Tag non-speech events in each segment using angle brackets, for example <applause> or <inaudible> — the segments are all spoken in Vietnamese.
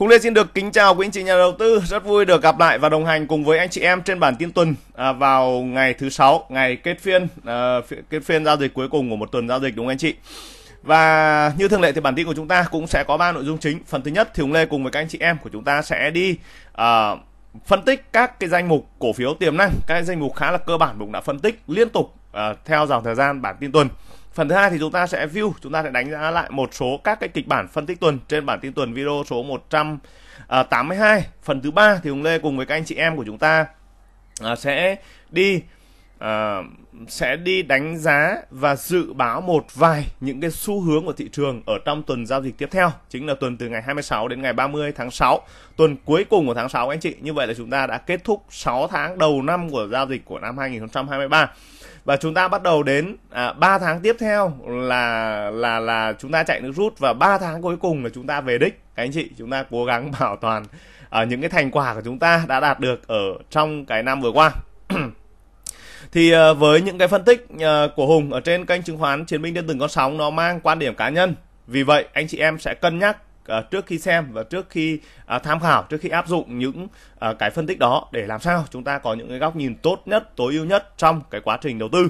Hùng Lê xin được kính chào quý anh chị nhà đầu tư, rất vui được gặp lại và đồng hành cùng với anh chị em trên bản tin tuần à, vào ngày thứ sáu, ngày kết phiên à, kết phiên giao dịch cuối cùng của một tuần giao dịch đúng không anh chị? Và như thường lệ thì bản tin của chúng ta cũng sẽ có ba nội dung chính. Phần thứ nhất thì Hùng Lê cùng với các anh chị em của chúng ta sẽ đi à, phân tích các cái danh mục cổ phiếu tiềm năng, các danh mục khá là cơ bản cũng đã phân tích liên tục à, theo dòng thời gian bản tin tuần. Phần thứ hai thì chúng ta sẽ view, chúng ta sẽ đánh giá lại một số các cái kịch bản phân tích tuần trên bản tin tuần video số 182. À, Phần thứ ba thì Hùng Lê cùng với các anh chị em của chúng ta à, sẽ đi à, sẽ đi đánh giá và dự báo một vài những cái xu hướng của thị trường ở trong tuần giao dịch tiếp theo chính là tuần từ ngày 26 đến ngày 30 tháng 6 tuần cuối cùng của tháng 6 anh chị như vậy là chúng ta đã kết thúc 6 tháng đầu năm của giao dịch của năm 2023 và chúng ta bắt đầu đến à, 3 tháng tiếp theo là là là chúng ta chạy nước rút và 3 tháng cuối cùng là chúng ta về đích các anh chị chúng ta cố gắng <laughs> bảo toàn à, những cái thành quả của chúng ta đã đạt được ở trong cái năm vừa qua <clears throat> thì à, với những cái phân tích à, của Hùng ở trên kênh chứng khoán Chiến binh điện từng con sóng nó mang quan điểm cá nhân vì vậy anh chị em sẽ cân nhắc À, trước khi xem và trước khi à, tham khảo trước khi áp dụng những à, cái phân tích đó để làm sao chúng ta có những cái góc nhìn tốt nhất tối ưu nhất trong cái quá trình đầu tư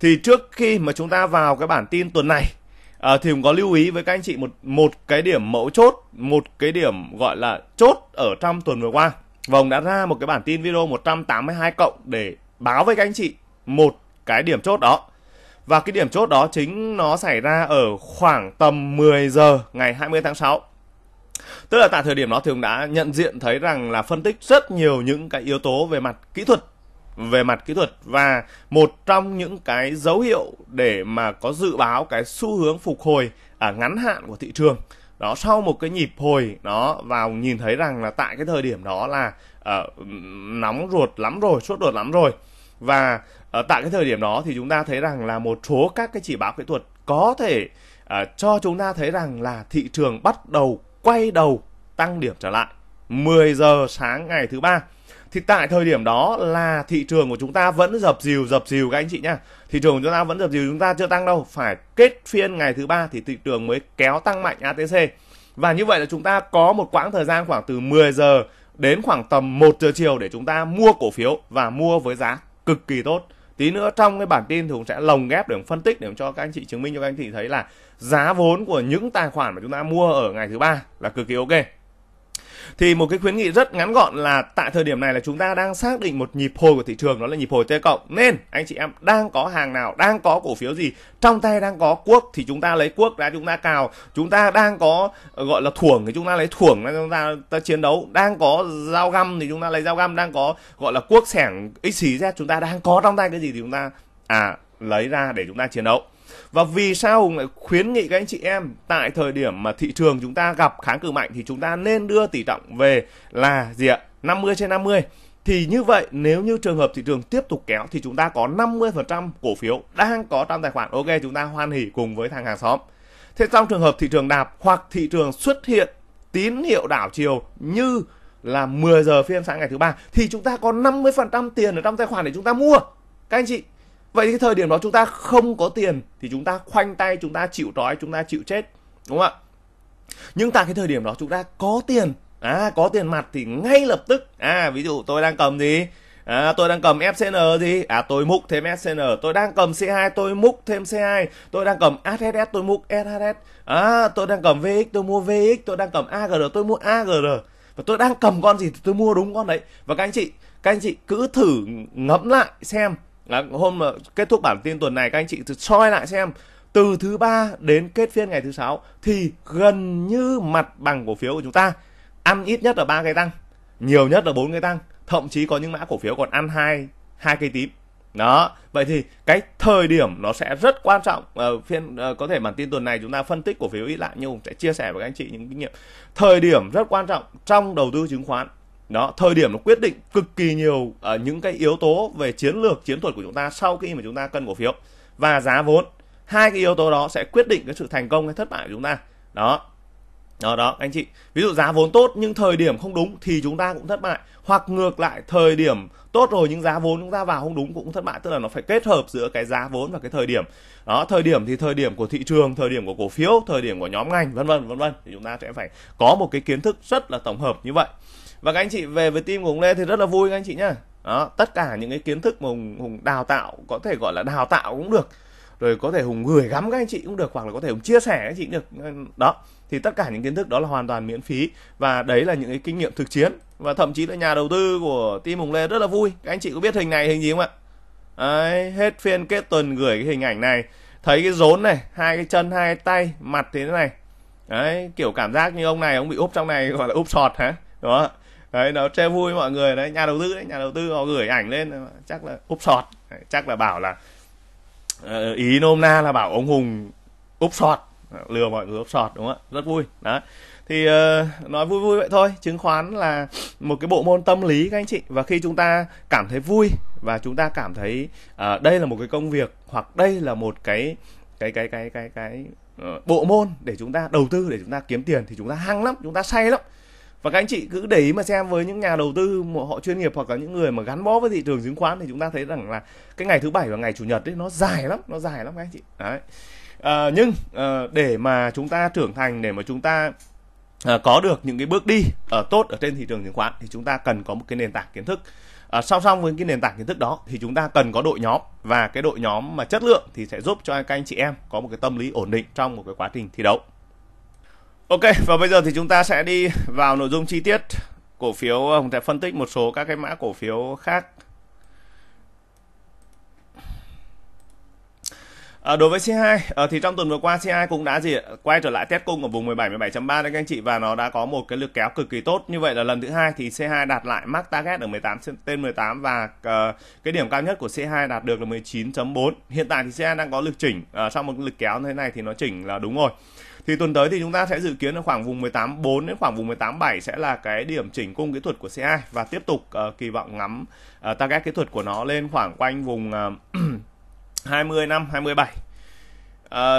thì trước khi mà chúng ta vào cái bản tin tuần này thì cũng có lưu ý với các anh chị một một cái điểm mẫu chốt một cái điểm gọi là chốt ở trong tuần vừa qua vòng đã ra một cái bản tin video 182 cộng để báo với các anh chị một cái điểm chốt đó và cái điểm chốt đó chính nó xảy ra ở khoảng tầm 10 giờ ngày 20 tháng 6. Tức là tại thời điểm đó thì cũng đã nhận diện thấy rằng là phân tích rất nhiều những cái yếu tố về mặt kỹ thuật về mặt kỹ thuật và một trong những cái dấu hiệu để mà có dự báo cái xu hướng phục hồi ở à, ngắn hạn của thị trường đó sau một cái nhịp hồi đó vào nhìn thấy rằng là tại cái thời điểm đó là uh, nóng ruột lắm rồi sốt ruột lắm rồi và à, tại cái thời điểm đó thì chúng ta thấy rằng là một số các cái chỉ báo kỹ thuật có thể à, cho chúng ta thấy rằng là thị trường bắt đầu quay đầu tăng điểm trở lại 10 giờ sáng ngày thứ ba thì tại thời điểm đó là thị trường của chúng ta vẫn dập dìu dập dìu các anh chị nhá thị trường của chúng ta vẫn dập dìu chúng ta chưa tăng đâu phải kết phiên ngày thứ ba thì thị trường mới kéo tăng mạnh ATC và như vậy là chúng ta có một quãng thời gian khoảng từ 10 giờ đến khoảng tầm 1 giờ chiều để chúng ta mua cổ phiếu và mua với giá cực kỳ tốt tí nữa trong cái bản tin thì cũng sẽ lồng ghép để phân tích để cho các anh chị chứng minh cho các anh chị thấy là giá vốn của những tài khoản mà chúng ta mua ở ngày thứ ba là cực kỳ ok thì một cái khuyến nghị rất ngắn gọn là tại thời điểm này là chúng ta đang xác định một nhịp hồi của thị trường đó là nhịp hồi T cộng nên anh chị em đang có hàng nào đang có cổ phiếu gì trong tay đang có cuốc thì chúng ta lấy cuốc ra chúng ta cào chúng ta đang có ờ, gọi là thuồng thì chúng ta lấy thuồng ra chúng ta, ta chiến đấu đang có dao găm thì chúng ta lấy dao găm đang có gọi là cuốc sẻng xyz chúng ta đang có trong tay cái gì thì chúng ta à lấy ra để chúng ta chiến đấu và vì sao hùng lại khuyến nghị các anh chị em tại thời điểm mà thị trường chúng ta gặp kháng cự mạnh thì chúng ta nên đưa tỷ trọng về là gì ạ 50 trên 50 thì như vậy nếu như trường hợp thị trường tiếp tục kéo thì chúng ta có 50% cổ phiếu đang có trong tài khoản ok chúng ta hoan hỉ cùng với thằng hàng xóm thế trong trường hợp thị trường đạp hoặc thị trường xuất hiện tín hiệu đảo chiều như là 10 giờ phiên sáng ngày thứ ba thì chúng ta có 50% tiền ở trong tài khoản để chúng ta mua các anh chị vậy thì thời điểm đó chúng ta không có tiền thì chúng ta khoanh tay chúng ta chịu trói chúng ta chịu chết đúng không ạ nhưng tại cái thời điểm đó chúng ta có tiền à có tiền mặt thì ngay lập tức à ví dụ tôi đang cầm gì À, tôi đang cầm FCN gì? À tôi múc thêm FCN, tôi đang cầm C2 tôi múc thêm C2, tôi đang cầm HSS tôi múc SHS. À tôi đang cầm VX tôi mua VX, tôi đang cầm AGR tôi mua AGR. Và tôi đang cầm con gì thì tôi mua đúng con đấy. Và các anh chị, các anh chị cứ thử ngẫm lại xem là hôm kết thúc bản tin tuần này các anh chị soi lại xem từ thứ ba đến kết phiên ngày thứ sáu thì gần như mặt bằng cổ phiếu của chúng ta ăn ít nhất là ba cây tăng nhiều nhất là bốn cây tăng thậm chí có những mã cổ phiếu còn ăn hai hai cây tím đó vậy thì cái thời điểm nó sẽ rất quan trọng ở ờ, uh, phiên uh, có thể bản tin tuần này chúng ta phân tích cổ phiếu ít lại nhưng sẽ chia sẻ với các anh chị những kinh nghiệm thời điểm rất quan trọng trong đầu tư chứng khoán đó thời điểm nó quyết định cực kỳ nhiều ở ờ, những cái yếu tố về chiến lược chiến thuật của chúng ta sau khi mà chúng ta cân cổ phiếu và giá vốn hai cái yếu tố đó sẽ quyết định cái sự thành công hay thất bại của chúng ta đó đó đó anh chị ví dụ giá vốn tốt nhưng thời điểm không đúng thì chúng ta cũng thất bại hoặc ngược lại thời điểm tốt rồi nhưng giá vốn chúng ta vào không đúng cũng thất bại tức là nó phải kết hợp giữa cái giá vốn và cái thời điểm đó thời điểm thì thời điểm của thị trường thời điểm của cổ phiếu thời điểm của nhóm ngành vân vân vân vân thì chúng ta sẽ phải có một cái kiến thức rất là tổng hợp như vậy và các anh chị về với team của hùng lê thì rất là vui các anh chị nhá đó tất cả những cái kiến thức mà hùng hùng đào tạo có thể gọi là đào tạo cũng được rồi có thể hùng gửi gắm các anh chị cũng được hoặc là có thể hùng chia sẻ các anh chị được đó thì tất cả những kiến thức đó là hoàn toàn miễn phí và đấy là những cái kinh nghiệm thực chiến và thậm chí là nhà đầu tư của team hùng lê rất là vui các anh chị có biết hình này hình gì không ạ đấy, hết phiên kết tuần gửi cái hình ảnh này thấy cái rốn này hai cái chân hai cái tay mặt thế này đấy kiểu cảm giác như ông này ông bị úp trong này gọi là úp sọt hả đó đấy nó che vui mọi người đấy nhà đầu tư đấy nhà đầu tư họ gửi ảnh lên chắc là úp sọt chắc là bảo là ờ, ý nôm na là bảo ông hùng úp sọt lừa mọi người úp sọt đúng không ạ rất vui đó thì uh, nói vui vui vậy thôi chứng khoán là một cái bộ môn tâm lý các anh chị và khi chúng ta cảm thấy vui và chúng ta cảm thấy uh, đây là một cái công việc hoặc đây là một cái cái cái cái cái cái, cái uh, bộ môn để chúng ta đầu tư để chúng ta kiếm tiền thì chúng ta hăng lắm chúng ta say lắm và các anh chị cứ để ý mà xem với những nhà đầu tư mà họ chuyên nghiệp hoặc là những người mà gắn bó với thị trường chứng khoán thì chúng ta thấy rằng là cái ngày thứ bảy và ngày chủ nhật đấy nó dài lắm nó dài lắm các anh chị đấy à, nhưng à, để mà chúng ta trưởng thành để mà chúng ta à, có được những cái bước đi ở tốt ở trên thị trường chứng khoán thì chúng ta cần có một cái nền tảng kiến thức à, song song với cái nền tảng kiến thức đó thì chúng ta cần có đội nhóm và cái đội nhóm mà chất lượng thì sẽ giúp cho các anh chị em có một cái tâm lý ổn định trong một cái quá trình thi đấu Ok và bây giờ thì chúng ta sẽ đi vào nội dung chi tiết cổ phiếu ờ, Hồng sẽ phân tích một số các cái mã cổ phiếu khác À, đối với C2 à, ờ, thì trong tuần vừa qua C2 cũng đã gì quay trở lại test cung ở vùng 17 17.3 đấy các anh chị và nó đã có một cái lực kéo cực kỳ tốt. Như vậy là lần thứ hai thì C2 đạt lại mắc target ở 18 tên 18 và uh, cái điểm cao nhất của C2 đạt được là 19.4. Hiện tại thì C2 đang có lực chỉnh à, sau một lực kéo như thế này thì nó chỉnh là đúng rồi thì tuần tới thì chúng ta sẽ dự kiến ở khoảng vùng 18.4 đến khoảng vùng 18.7 sẽ là cái điểm chỉnh cung kỹ thuật của CI và tiếp tục uh, kỳ vọng ngắm uh, target kỹ thuật của nó lên khoảng quanh vùng uh, ờ, <clears throat> 20 năm 27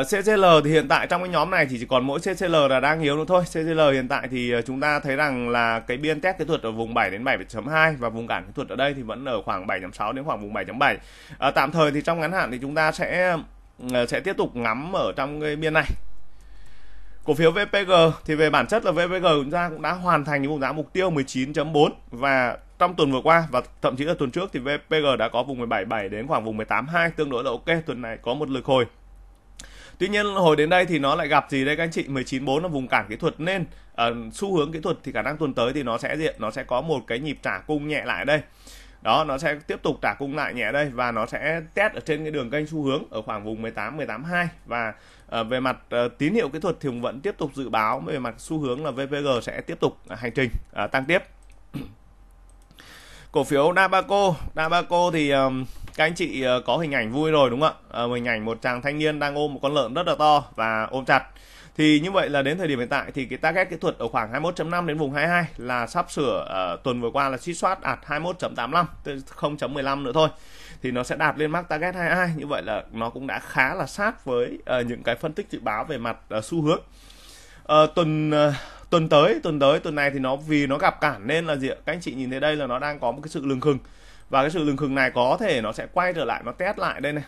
Uh, CCL thì hiện tại trong cái nhóm này thì chỉ còn mỗi CCL là đang yếu nữa thôi. CCL hiện tại thì chúng ta thấy rằng là cái biên test kỹ thuật ở vùng 7 đến 7.2 và vùng cản kỹ thuật ở đây thì vẫn ở khoảng 7.6 đến khoảng vùng 7.7. Uh, tạm thời thì trong ngắn hạn thì chúng ta sẽ uh, sẽ tiếp tục ngắm ở trong cái biên này Cổ phiếu VPG thì về bản chất là VPG chúng ta cũng đã hoàn thành những vùng giá mục tiêu 19.4 và trong tuần vừa qua và thậm chí là tuần trước thì VPG đã có vùng 17.7 đến khoảng vùng 18.2 tương đối là ok tuần này có một lực hồi Tuy nhiên hồi đến đây thì nó lại gặp gì đây các anh chị 19.4 là vùng cản kỹ thuật nên uh, xu hướng kỹ thuật thì khả năng tuần tới thì nó sẽ diện nó sẽ có một cái nhịp trả cung nhẹ lại đây đó nó sẽ tiếp tục trả cung lại nhẹ đây và nó sẽ test ở trên cái đường kênh xu hướng ở khoảng vùng 18 18 2 và Ờ, về mặt ờ, tín hiệu kỹ thuật thì Hùng vẫn tiếp tục dự báo về mặt xu hướng là VPG sẽ tiếp tục à, hành trình à, tăng tiếp. Cổ phiếu Nabaco Nabaco thì các anh chị ờ, có hình ảnh vui rồi đúng không ạ? hình ảnh một chàng thanh niên đang ôm một con lợn rất là to và ôm chặt. Thì như vậy là đến thời điểm hiện tại thì cái target kỹ thuật ở khoảng 21.5 đến vùng 22 là sắp sửa uh, tuần vừa qua là suýt soát đạt 21.85 0.15 nữa thôi thì nó sẽ đạt lên mark target 22 như vậy là nó cũng đã khá là sát với uh, những cái phân tích dự báo về mặt uh, xu hướng uh, tuần uh, tuần tới tuần tới tuần này thì nó vì nó gặp cản nên là gì các anh chị nhìn thấy đây là nó đang có một cái sự lừng khừng và cái sự lừng khừng này có thể nó sẽ quay trở lại nó test lại đây này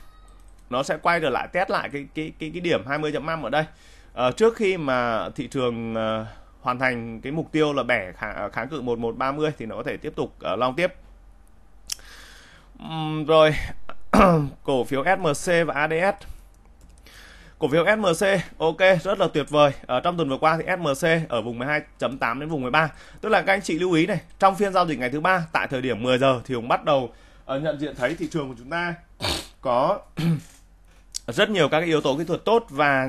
nó sẽ quay trở lại test lại cái cái cái cái điểm 20.5 ở đây à, trước khi mà thị trường à, hoàn thành cái mục tiêu là bẻ kháng, kháng cự 1130 thì nó có thể tiếp tục à, long tiếp rồi <coughs> cổ phiếu SMC và ADS cổ phiếu SMC ok rất là tuyệt vời ở trong tuần vừa qua thì SMC ở vùng 12.8 đến vùng 13 tức là các anh chị lưu ý này trong phiên giao dịch ngày thứ ba tại thời điểm 10 giờ thì Hùng bắt đầu ờ, nhận diện thấy thị trường của chúng ta có <coughs> rất nhiều các yếu tố kỹ thuật tốt và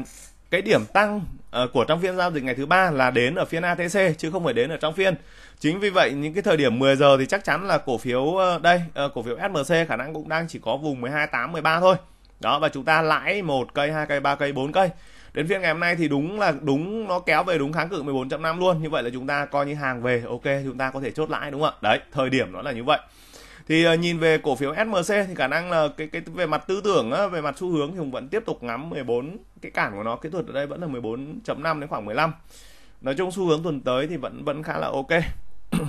cái điểm tăng Ờ, của trong phiên giao dịch ngày thứ ba là đến ở phiên ATC chứ không phải đến ở trong phiên. Chính vì vậy những cái thời điểm 10 giờ thì chắc chắn là cổ phiếu ờ, đây ờ, cổ phiếu SMC khả năng cũng đang chỉ có vùng 128 13 thôi. Đó và chúng ta lãi một cây, hai cây, ba cây, bốn cây. Đến phiên ngày hôm nay thì đúng là đúng nó kéo về đúng kháng cự 14.5 luôn. Như vậy là chúng ta coi như hàng về ok chúng ta có thể chốt lãi đúng không ạ? Đấy, thời điểm nó là như vậy thì ờ, nhìn về cổ phiếu SMC thì khả năng là cái cái về mặt tư tưởng á, về mặt xu hướng thì Hùng vẫn tiếp tục ngắm 14 cái cản của nó kỹ thuật ở đây vẫn là 14.5 đến khoảng 15 nói chung xu hướng tuần tới thì vẫn vẫn khá là ok <coughs>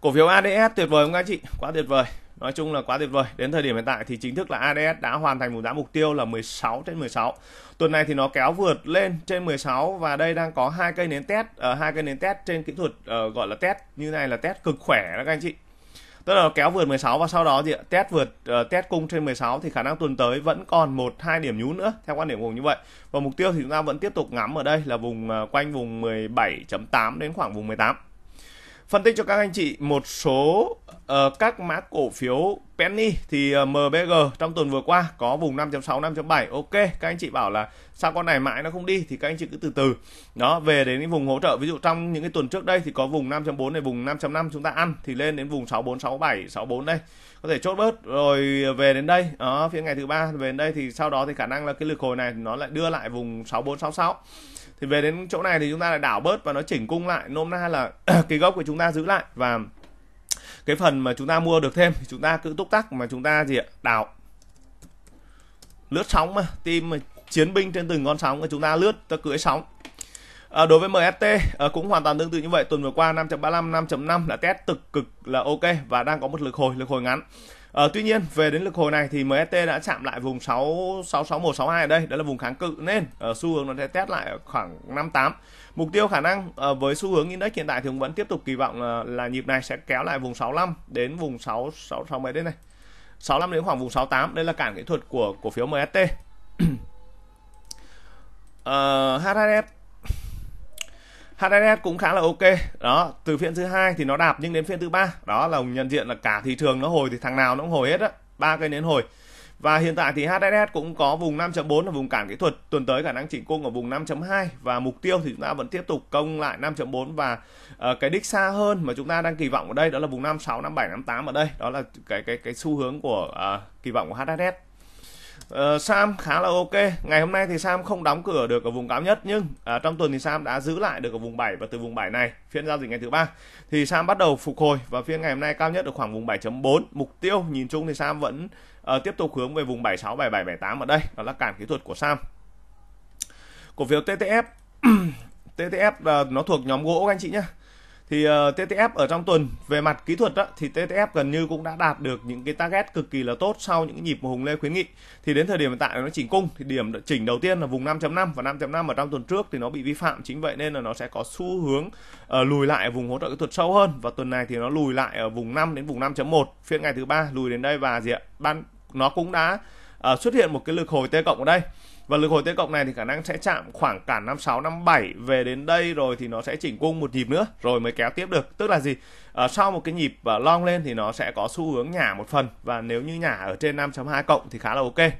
cổ phiếu ADS tuyệt vời không các chị quá tuyệt vời nói chung là quá tuyệt vời đến thời điểm hiện tại thì chính thức là ADS đã hoàn thành một giá mục tiêu là 16 trên 16 tuần này thì nó kéo vượt lên trên 16 và đây đang có hai cây nến test ờ, hai uh, cây nến test trên kỹ thuật uh, gọi là test như này là test cực khỏe đó các anh chị tức là kéo vượt 16 và sau đó gì test vượt uh, test cung trên 16 thì khả năng tuần tới vẫn còn một hai điểm nhú nữa theo quan điểm của như vậy và mục tiêu thì chúng ta vẫn tiếp tục ngắm ở đây là vùng uh, quanh vùng 17.8 đến khoảng vùng 18 phân tích cho các anh chị một số uh, các mã cổ phiếu penny thì uh, ờ, MBG trong tuần vừa qua có vùng 5.6 5.7 ok các anh chị bảo là sao con này mãi nó không đi thì các anh chị cứ từ từ nó về đến cái vùng hỗ trợ ví dụ trong những cái tuần trước đây thì có vùng 5.4 này vùng 5.5 chúng ta ăn thì lên đến vùng 64 67 64 đây có thể chốt bớt rồi về đến đây đó phía ngày thứ ba về đến đây thì sau đó thì khả năng là cái lực hồi này nó lại đưa lại vùng 64 66 thì về đến chỗ này thì chúng ta lại đảo bớt và nó chỉnh cung lại nôm na là <clears throat> cái gốc của chúng ta giữ lại và cái phần mà chúng ta mua được thêm thì chúng ta cứ túc tắc mà chúng ta gì ạ đảo lướt sóng mà tim mà chiến binh trên từng con sóng chúng ta lướt ta cưỡi sóng À, đối với MST à, cũng hoàn toàn tương tự như vậy tuần vừa qua 5.35 5.5 là test cực cực là ok và đang có một lực hồi lực hồi ngắn Ờ, tuy nhiên về đến lực hồi này thì MST đã chạm lại vùng 66162 ở đây, đó là vùng kháng cự nên ở ờ, uh, xu hướng nó sẽ test lại khoảng 58. Mục tiêu khả năng uh, với xu hướng index hiện tại thì cũng vẫn tiếp tục kỳ vọng là, ờ, là nhịp này sẽ kéo lại vùng 65 đến vùng 666 mấy đấy này. 65 đến khoảng vùng 68, đây là cản kỹ thuật của cổ phiếu MST. uh, HHS HNS cũng khá là ok đó từ phiên thứ hai thì nó đạp nhưng đến phiên thứ ba đó là nhận diện là cả thị trường nó hồi thì thằng nào nó cũng hồi hết á ba cây nến hồi và hiện tại thì HSS cũng có vùng 5.4 là vùng cản kỹ thuật tuần tới khả năng chỉnh cung ở vùng 5.2 và mục tiêu thì chúng ta vẫn tiếp tục công lại 5.4 và uh, cái đích xa hơn mà chúng ta đang kỳ vọng ở đây đó là vùng 56, 57, 58 ở đây đó là cái cái cái xu hướng của uh, kỳ vọng của HSS Ờ, Sam khá là ok. Ngày hôm nay thì Sam không đóng cửa được ở vùng cao nhất nhưng uh, trong tuần thì Sam đã giữ lại được ở vùng 7 và từ vùng 7 này phiên giao dịch ngày thứ ba thì Sam bắt đầu phục hồi và phiên ngày hôm nay cao nhất ở khoảng vùng 7.4. Mục tiêu nhìn chung thì Sam vẫn uh, tiếp tục hướng về vùng 76, 77, 78 ở đây, đó là cản kỹ thuật của Sam. Cổ phiếu TTF TTF uh, nó thuộc nhóm gỗ anh chị nhé thì uh, ờ, TTF ở trong tuần về mặt kỹ thuật đó, thì TTF gần như cũng đã đạt được những cái target cực kỳ là tốt sau những nhịp mà Hùng Lê khuyến nghị thì đến thời điểm hiện tại nó chỉnh cung thì điểm chỉnh đầu tiên là vùng 5.5 và 5.5 ở trong tuần trước thì nó bị vi phạm chính vậy nên là nó sẽ có xu hướng uh, lùi lại ở vùng hỗ trợ kỹ thuật sâu hơn và tuần này thì nó lùi lại ở vùng 5 đến vùng 5.1 phiên ngày thứ ba lùi đến đây và gì ạ ban nó cũng đã uh, xuất hiện một cái lực hồi T cộng ở đây và lực hồi tiếp cộng này thì khả năng sẽ chạm khoảng cản năm bảy về đến đây rồi thì nó sẽ chỉnh cung một nhịp nữa rồi mới kéo tiếp được tức là gì à, sau một cái nhịp và long lên thì nó sẽ có xu hướng nhả một phần và nếu như nhả ở trên 5.2 cộng thì khá là ok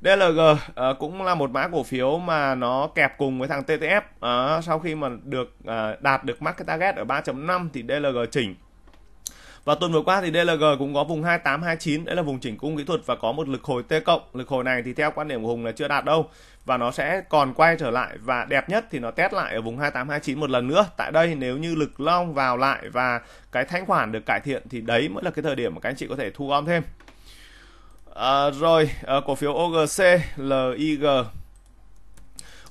DLG à, cũng là một mã cổ phiếu mà nó kẹp cùng với thằng TTF à, sau khi mà được à, đạt được market target ở 3.5 thì DLG chỉnh và tuần vừa qua thì DLG cũng có vùng 2829 đấy là vùng chỉnh cung kỹ thuật và có một lực hồi T cộng lực hồi này thì theo quan điểm của Hùng là chưa đạt đâu và nó sẽ còn quay trở lại và đẹp nhất thì nó test lại ở vùng 2829 một lần nữa tại đây nếu như lực long vào lại và cái thanh khoản được cải thiện thì đấy mới là cái thời điểm mà các anh chị có thể thu gom thêm à, rồi à, cổ phiếu OGC LIG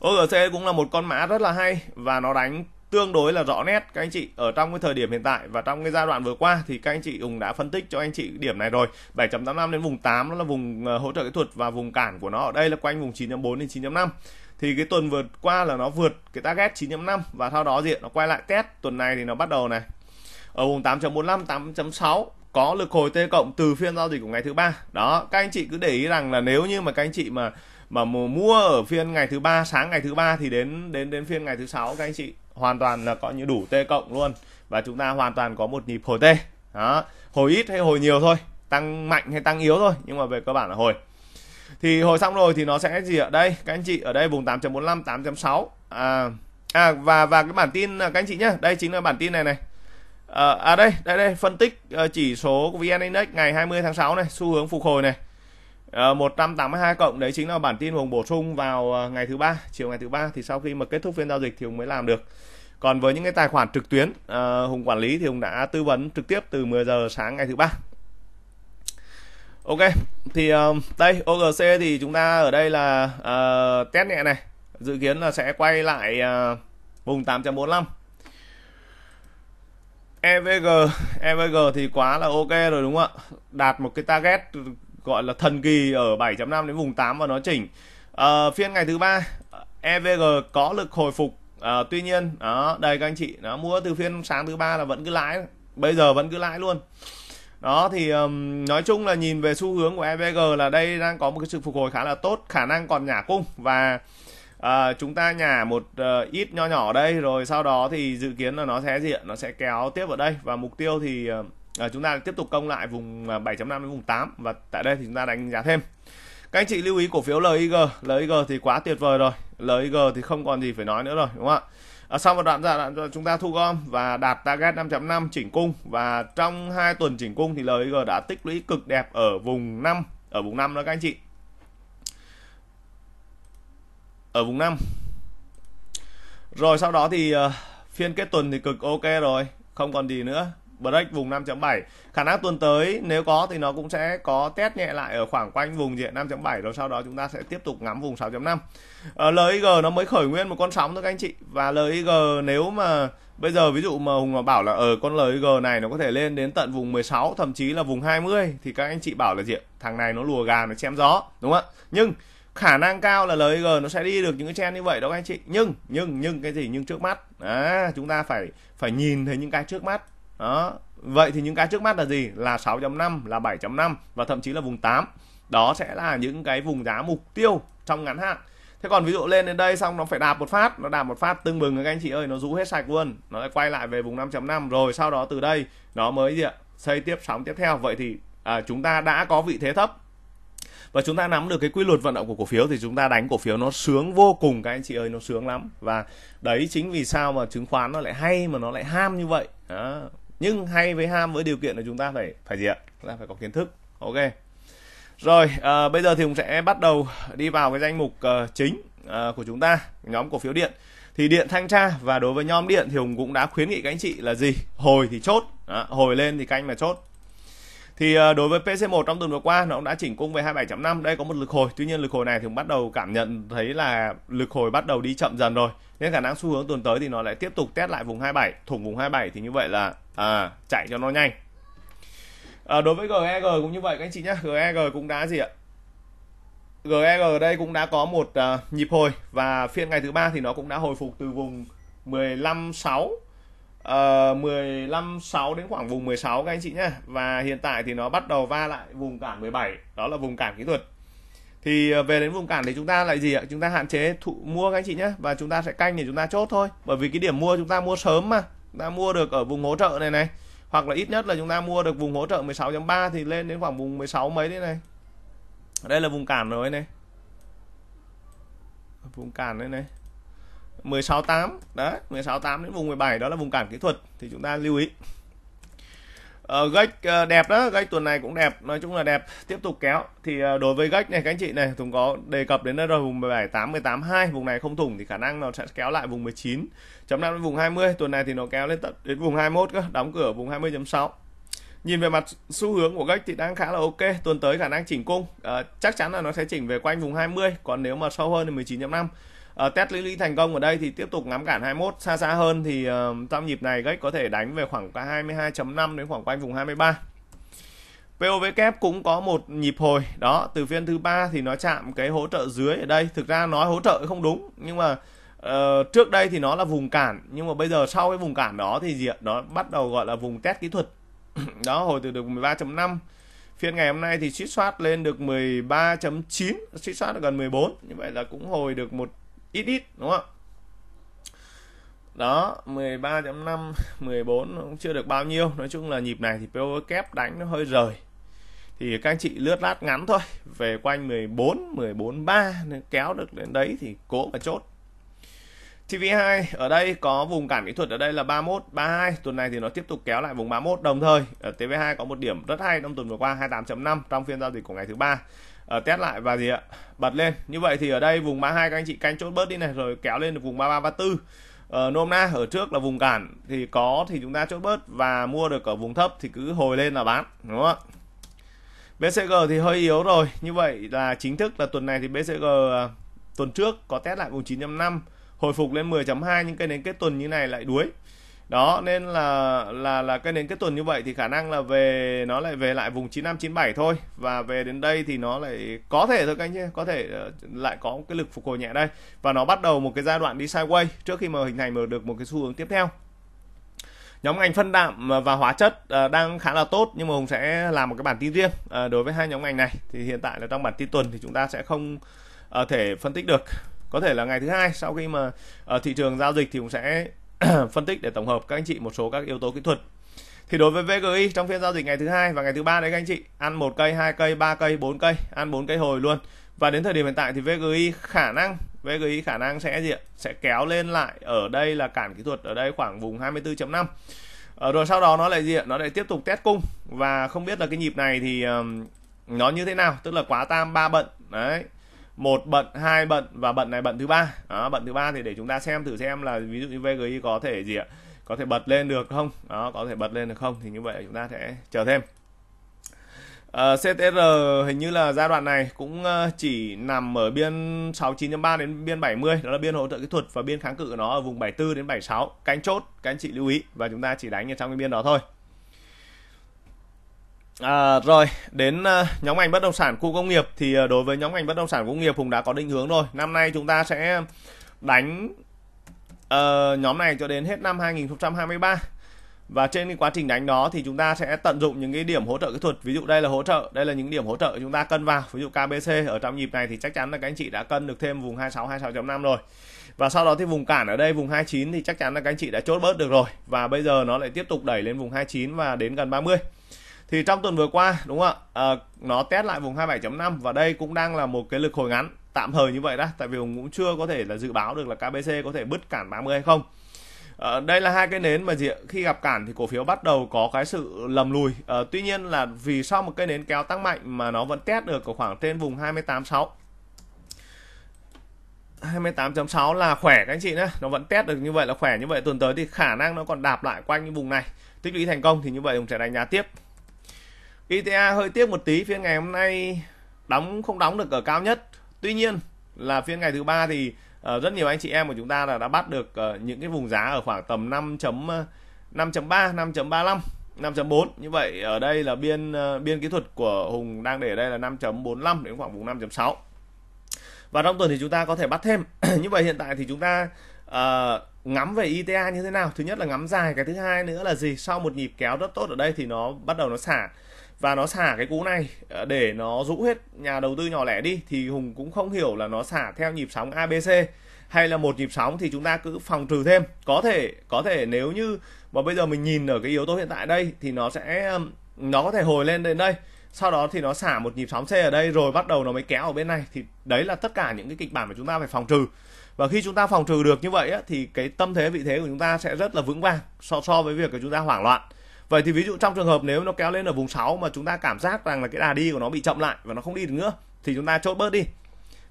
OGC cũng là một con mã rất là hay và nó đánh tương đối là rõ nét các anh chị ở trong cái thời điểm hiện tại và trong cái giai đoạn vừa qua thì các anh chị cũng đã phân tích cho anh chị điểm này rồi 7.85 đến vùng 8 đó là vùng ờ, hỗ trợ kỹ thuật và vùng cản của nó ở đây là quanh vùng 9.4 đến 9.5 thì cái tuần vừa qua là nó vượt cái target 9.5 và sau đó diện nó quay lại test tuần này thì nó bắt đầu này ở vùng 8.45 8.6 có lực hồi T cộng từ phiên giao dịch của ngày thứ ba đó các anh chị cứ để ý rằng là nếu như mà các anh chị mà mà mua ở phiên ngày thứ ba sáng ngày thứ ba thì đến đến đến phiên ngày thứ sáu các anh chị hoàn toàn là có những đủ t cộng luôn và chúng ta hoàn toàn có một nhịp hồi t đó hồi ít hay hồi nhiều thôi tăng mạnh hay tăng yếu thôi nhưng mà về cơ bản là hồi thì hồi xong rồi thì nó sẽ gì ở đây các anh chị ở đây vùng 8.45 8.6 à, à và và cái bản tin các anh chị nhé đây chính là bản tin này này à, à đây đây đây phân tích ờ, chỉ số của VN Index ngày 20 tháng 6 này xu hướng phục hồi này À, ờ, 182 cộng đấy chính là bản tin Hùng bổ sung vào ờ, ngày thứ ba chiều ngày thứ ba thì sau khi mà kết thúc phiên giao dịch thì Hùng mới làm được còn với những cái tài khoản trực tuyến ờ, Hùng quản lý thì Hùng đã tư vấn trực tiếp từ 10 giờ sáng ngày thứ ba Ok thì đây OGC thì chúng ta ở đây là uh, test nhẹ này dự kiến là sẽ quay lại uh, vùng 8.45 EVG EVG thì quá là ok rồi đúng không ạ đạt một cái target gọi là thần kỳ ở 7.5 đến vùng 8 và nó chỉnh à, phiên ngày thứ ba EVG có lực hồi phục à, tuy nhiên đó đây các anh chị nó mua từ phiên sáng thứ ba là vẫn cứ lãi bây giờ vẫn cứ lãi luôn đó thì um, nói chung là nhìn về xu hướng của EVG là đây đang có một cái sự phục hồi khá là tốt khả năng còn nhả cung và uh, chúng ta nhả một uh, ít nho nhỏ ở đây rồi sau đó thì dự kiến là nó sẽ diện nó sẽ kéo tiếp ở đây và mục tiêu thì uh, à, chúng ta tiếp tục công lại vùng 7.5 à, đến vùng 8 và tại đây thì chúng ta đánh giá thêm các anh chị lưu ý cổ phiếu LIG LIG thì quá tuyệt vời rồi LIG thì không còn gì phải nói nữa rồi đúng không ạ à, ờ, sau một đoạn giai đoạn chúng ta thu gom và đạt target 5.5 chỉnh cung và trong hai tuần chỉnh cung thì LIG đã tích lũy cực đẹp ở vùng 5 ở vùng 5 đó các anh chị ở vùng 5 rồi sau đó thì uh, phiên kết tuần thì cực ok rồi không còn gì nữa break vùng 5.7 khả năng tuần tới nếu có thì nó cũng sẽ có test nhẹ lại ở khoảng quanh vùng diện 5.7 rồi sau đó chúng ta sẽ tiếp tục ngắm vùng 6.5 à, LIG nó mới khởi nguyên một con sóng thôi các anh chị và LIG nếu mà bây giờ ví dụ mà Hùng bảo là ở ờ, con LIG này nó có thể lên đến tận vùng 16 thậm chí là vùng 20 thì các anh chị bảo là gì thằng này nó lùa gà nó chém gió đúng không ạ nhưng khả năng cao là LG nó sẽ đi được những cái trend như vậy đó các anh chị nhưng nhưng nhưng cái gì nhưng trước mắt à, chúng ta phải phải nhìn thấy những cái trước mắt đó vậy thì những cái trước mắt là gì là 6.5 là 7.5 và thậm chí là vùng 8 đó sẽ là những cái vùng giá mục tiêu trong ngắn hạn thế còn ví dụ lên đến đây xong nó phải đạp một phát nó đạp một phát tưng bừng các anh chị ơi nó rũ hết sạch luôn nó lại quay lại về vùng 5.5 rồi sau đó từ đây nó mới gì ạ xây tiếp sóng tiếp theo vậy thì à, chúng ta đã có vị thế thấp và chúng ta nắm được cái quy luật vận động của cổ phiếu thì chúng ta đánh cổ phiếu nó sướng vô cùng các anh chị ơi nó sướng lắm và đấy chính vì sao mà chứng khoán nó lại hay mà nó lại ham như vậy đó nhưng hay với ham với điều kiện là chúng ta phải phải gì ạ là phải có kiến thức ok rồi à, bây giờ thì cũng sẽ bắt đầu đi vào cái danh mục uh, chính uh, của chúng ta nhóm cổ phiếu điện thì điện thanh tra và đối với nhóm điện thì hùng cũng đã khuyến nghị các anh chị là gì hồi thì chốt à, hồi lên thì canh mà chốt thì đối với PC1 trong tuần vừa qua nó cũng đã chỉnh cung về 27.5 đây có một lực hồi tuy nhiên lực hồi này thì cũng bắt đầu cảm nhận thấy là lực hồi bắt đầu đi chậm dần rồi nên khả năng xu hướng tuần tới thì nó lại tiếp tục test lại vùng 27 thủng vùng 27 thì như vậy là à, chạy cho nó nhanh à, đối với GEG e cũng như vậy các anh chị nhé GEG cũng đã gì ạ GEG e ở đây cũng đã có một uh, nhịp hồi và phiên ngày thứ ba thì nó cũng đã hồi phục từ vùng 156 uh, 156 đến khoảng vùng 16 các anh chị nhé và hiện tại thì nó bắt đầu va lại vùng cản 17 đó là vùng cản kỹ thuật thì à, về đến vùng cản thì chúng ta lại gì ạ chúng ta hạn chế thụ mua các anh chị nhé và chúng ta sẽ canh để chúng ta chốt thôi bởi vì cái điểm mua chúng ta mua sớm mà ta mua được ở vùng hỗ trợ này này hoặc là ít nhất là chúng ta mua được vùng hỗ trợ 16.3 thì lên đến khoảng vùng 16 mấy thế này đây là vùng cản rồi này vùng cản đây này 16.8 đấy 16.8 đến vùng 17 đó là vùng cản kỹ thuật thì chúng ta lưu ý uh, gách uh, đẹp đó gách tuần này cũng đẹp nói chung là đẹp tiếp tục kéo thì uh, đối với gách này các anh chị này Tùng có đề cập đến rồi vùng 17 8 18 2 vùng này không thủng thì khả năng nó sẽ kéo lại vùng 19 chấm năm đến vùng 20 tuần này thì nó kéo lên tận đến vùng 21 cơ đóng cửa vùng 20.6 nhìn về mặt xu hướng của gách thì đang khá là ok tuần tới khả năng chỉnh cung à, chắc chắn là nó sẽ chỉnh về quanh vùng 20 còn nếu mà sâu hơn thì 19.5 uh, test lý thành công ở đây thì tiếp tục ngắm cản 21 xa xa hơn thì uh, ờ, trong nhịp này gách có thể đánh về khoảng 22.5 đến khoảng quanh vùng 23 POV kép cũng có một nhịp hồi đó từ phiên thứ ba thì nó chạm cái hỗ trợ dưới ở đây thực ra nói hỗ trợ không đúng nhưng mà uh, trước đây thì nó là vùng cản nhưng mà bây giờ sau cái vùng cản đó thì gì ạ nó bắt đầu gọi là vùng test kỹ thuật <clears throat> đó hồi từ được 13.5 phiên ngày hôm nay thì suýt soát lên được 13.9 suýt soát được gần 14 như vậy là cũng hồi được một ít ít đúng không đó 13.5 14 cũng chưa được bao nhiêu nói chung là nhịp này thì PO kép đánh nó hơi rời thì các anh chị lướt lát ngắn thôi về quanh 14 14 3 nên kéo được đến đấy thì cố mà chốt TV2 ở đây có vùng cản kỹ thuật ở đây là 31 32 tuần này thì nó tiếp tục kéo lại vùng 31 đồng thời ở TV2 có một điểm rất hay trong tuần vừa qua 28.5 trong phiên giao dịch của ngày thứ ba uh, test lại và gì ạ bật lên như vậy thì ở đây vùng 32 các anh chị canh chốt bớt đi này rồi kéo lên được vùng 33 34 Ờ, nôm na ở trước là vùng cản thì có thì chúng ta chốt bớt và mua được ở vùng thấp thì cứ hồi lên là bán đúng không ạ BCG thì hơi yếu rồi như vậy là chính thức là tuần này thì BCG à, tuần trước có test lại vùng 9.5 hồi phục lên 10.2 nhưng cái đến kết tuần như này lại đuối đó nên là là là cái đến cái tuần như vậy thì khả năng là về nó lại về lại vùng 9597 thôi và về đến đây thì nó lại có thể thôi các anh nhé có thể ờ, lại có cái lực phục hồi nhẹ đây và nó bắt đầu một cái giai đoạn đi sideways trước khi mà hình thành được một cái xu hướng tiếp theo nhóm ngành phân đạm ờ, và hóa chất ờ, đang khá là tốt nhưng mà hùng sẽ làm một cái bản tin riêng đối với hai nhóm ngành này thì hiện tại là trong bản tin tuần thì chúng ta sẽ không thể phân tích được có thể là ngày thứ hai sau khi mà thị trường giao dịch thì cũng sẽ <coughs> phân tích để tổng hợp các anh chị một số các yếu tố kỹ thuật thì đối với VGI trong phiên giao dịch ngày thứ hai và ngày thứ ba đấy các anh chị ăn một cây hai cây ba cây bốn cây ăn bốn cây hồi luôn và đến thời điểm hiện tại thì VGI khả năng VGI khả năng sẽ gì ạ? sẽ kéo lên lại ở đây là cản kỹ thuật ở đây khoảng vùng 24.5 ờ, rồi sau đó nó lại gì ạ? nó lại tiếp tục test cung và không biết là cái nhịp này thì um, nó như thế nào tức là quá tam ba bận đấy một bận hai bận và bận này bận thứ ba đó, bận thứ ba thì để chúng ta xem thử xem là ví dụ như VGI có thể gì ạ có thể bật lên được không đó có thể bật lên được không thì như vậy chúng ta sẽ chờ thêm Uh, ờ, CTR hình như là giai đoạn này cũng ờ, chỉ nằm ở biên 69.3 đến biên 70 đó là biên hỗ trợ kỹ thuật và biên kháng cự của nó ở vùng 74 đến 76 cánh chốt các anh chị lưu ý và chúng ta chỉ đánh ở trong cái biên đó thôi À, rồi đến uh, nhóm ngành bất động sản khu công nghiệp thì uh, đối với nhóm ngành bất động sản khu công nghiệp cũng đã có định hướng rồi năm nay chúng ta sẽ đánh uh, nhóm này cho đến hết năm 2023 và trên cái quá trình đánh đó thì chúng ta sẽ tận dụng những cái điểm hỗ trợ kỹ thuật ví dụ đây là hỗ trợ đây là những điểm hỗ trợ chúng ta cân vào ví dụ KBC ở trong nhịp này thì chắc chắn là các anh chị đã cân được thêm vùng 26 26.5 rồi và sau đó thì vùng cản ở đây vùng 29 thì chắc chắn là các anh chị đã chốt bớt được rồi và bây giờ nó lại tiếp tục đẩy lên vùng 29 và đến gần 30 thì trong tuần vừa qua đúng không ạ à, nó test lại vùng 27.5 và đây cũng đang là một cái lực hồi ngắn tạm thời như vậy đó tại vì cũng chưa có thể là dự báo được là KBC có thể bứt cản 30 hay không à, đây là hai cái nến mà gì khi gặp cản thì cổ phiếu bắt đầu có cái sự lầm lùi à, tuy nhiên là vì sau một cái nến kéo tăng mạnh mà nó vẫn test được ở khoảng trên vùng 28.6 28.6 là khỏe các anh chị nhé Nó vẫn test được như vậy là khỏe Như vậy tuần tới thì khả năng nó còn đạp lại quanh cái vùng này Tích lũy thành công thì như vậy ông sẽ đánh giá tiếp ita hơi tiếc một tí phiên ngày hôm nay đóng không đóng được ở cao nhất tuy nhiên là phiên ngày thứ ba thì uh, rất nhiều anh chị em của chúng ta là đã bắt được uh, những cái vùng giá ở khoảng tầm 5 5.3 5.35 5.4 như vậy ở đây là biên uh, biên kỹ thuật của Hùng đang để ở đây là 5.45 đến khoảng vùng 5.6 và trong tuần thì chúng ta có thể bắt thêm <clears throat> như vậy hiện tại thì chúng ta uh, ngắm về ITA như thế nào thứ nhất là ngắm dài cái thứ hai nữa là gì sau một nhịp kéo rất tốt ở đây thì nó bắt đầu nó xả và nó xả cái cú này ờ, để nó rũ hết nhà đầu tư nhỏ lẻ đi thì hùng cũng không hiểu là nó xả theo nhịp sóng abc hay là một nhịp sóng thì chúng ta cứ phòng trừ thêm có thể có thể nếu như mà bây giờ mình nhìn ở cái yếu tố hiện tại đây thì nó sẽ nó có thể hồi lên đến đây sau đó thì nó xả một nhịp sóng C ở đây rồi bắt đầu nó mới kéo ở bên này thì đấy là tất cả những cái kịch bản mà chúng ta phải phòng trừ và khi chúng ta phòng trừ được như vậy á, thì cái tâm thế vị thế của chúng ta sẽ rất là vững vàng so so với việc của chúng ta hoảng loạn vậy thì ví dụ trong trường hợp nếu nó kéo lên ở vùng 6 mà chúng ta cảm giác rằng là cái đà đi của nó bị chậm lại và nó không đi được nữa thì chúng ta chốt bớt đi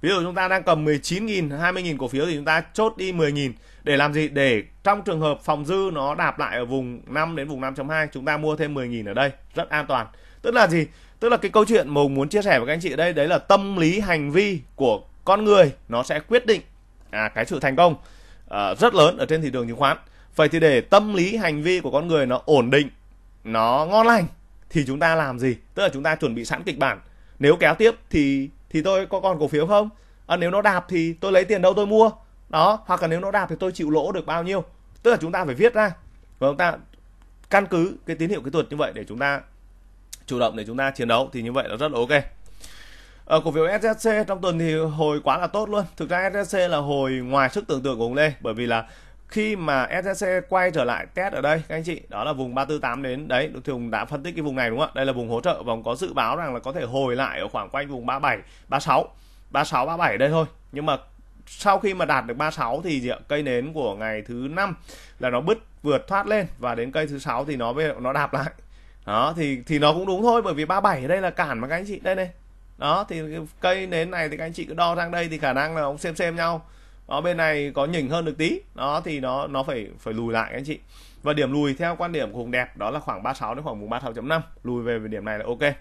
ví dụ chúng ta đang cầm 19.000 20.000 cổ phiếu thì chúng ta chốt đi 10.000 để làm gì để trong trường hợp phòng dư nó đạp lại ở vùng 5 đến vùng 5.2 chúng ta mua thêm 10.000 ở đây rất an toàn tức là gì tức là cái câu chuyện mà muốn chia sẻ với các anh chị ở đây đấy là tâm lý hành vi của con người nó sẽ quyết định à, cái sự thành công à, rất lớn ở trên thị trường chứng khoán vậy thì để tâm lý hành vi của con người nó ổn định nó ngon lành thì chúng ta làm gì tức là chúng ta chuẩn bị sẵn kịch bản nếu kéo tiếp thì thì tôi có còn cổ phiếu không à, nếu nó đạp thì tôi lấy tiền đâu tôi mua đó hoặc là nếu nó đạp thì tôi chịu lỗ được bao nhiêu tức là chúng ta phải viết ra và chúng ta căn cứ cái tín hiệu kỹ thuật như vậy để chúng ta chủ động để chúng ta chiến đấu thì như vậy là rất là ok ở ờ, cổ phiếu SSC trong tuần thì hồi quá là tốt luôn thực ra SSC là hồi ngoài sức tưởng tượng của ông Lê bởi vì là khi mà SSC quay trở lại test ở đây các anh chị đó là vùng 348 đến đấy thì Hùng đã phân tích cái vùng này đúng không ạ đây là vùng hỗ trợ và có dự báo rằng là có thể hồi lại ở khoảng quanh vùng 37 36 36 37 đây thôi nhưng mà sau khi mà đạt được 36 thì gì ạ? cây nến của ngày thứ năm là nó bứt vượt thoát lên và đến cây thứ sáu thì nó nó đạp lại đó thì thì nó cũng đúng thôi bởi vì 37 ở đây là cản mà các anh chị đây này đó thì cây nến này thì các anh chị cứ đo sang đây thì khả năng là ông xem xem nhau đó bên này có nhỉnh hơn được tí đó thì nó nó phải phải lùi lại anh chị và điểm lùi theo quan điểm của Hùng đẹp đó là khoảng 36 đến khoảng vùng 36.5 lùi về, về điểm này là ok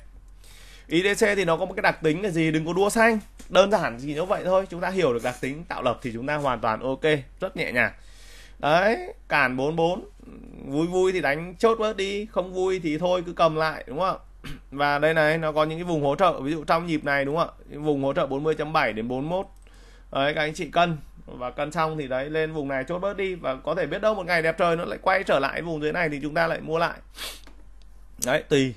IDC thì nó có một cái đặc tính là gì đừng có đua xanh đơn giản gì như vậy thôi chúng ta hiểu được đặc tính tạo lập thì chúng ta hoàn toàn ok rất nhẹ nhàng đấy cản 44 vui vui thì đánh chốt bớt đi không vui thì thôi cứ cầm lại đúng không <clears throat> và đây này nó có những cái vùng hỗ trợ ví dụ trong nhịp này đúng không ạ vùng hỗ trợ 40.7 đến 41 đấy các anh chị cân và cân xong thì đấy lên vùng này chốt bớt đi và có thể biết đâu một ngày đẹp trời nó lại quay trở lại vùng dưới này thì chúng ta lại mua lại đấy tùy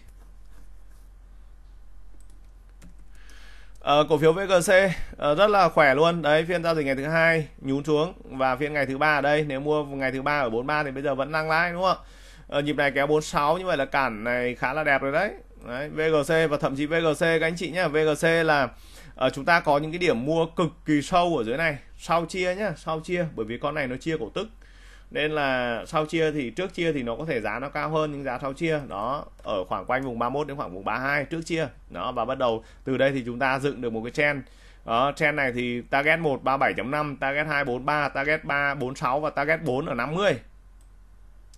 Ờ, cổ phiếu VGC uh, ờ, rất là khỏe luôn đấy phiên giao dịch ngày thứ hai nhún xuống và phiên ngày thứ ba ở đây nếu mua ngày thứ ba ở 43 thì bây giờ vẫn đang lãi đúng không ạ ờ, uh, nhịp này kéo 46 như vậy là cản này khá là đẹp rồi đấy, đấy VGC và thậm chí VGC các anh chị nhé VGC là à, chúng ta có những cái điểm mua cực kỳ sâu ở dưới này sau chia nhá sau chia bởi vì con này nó chia cổ tức nên là sau chia thì trước chia thì nó có thể giá nó cao hơn những giá sau chia đó ở khoảng quanh vùng 31 đến khoảng vùng 32 trước chia đó và bắt đầu từ đây thì chúng ta dựng được một cái trend đó, trend này thì target 1 37.5 target 2 43 target 3 46 và target 4 ở 50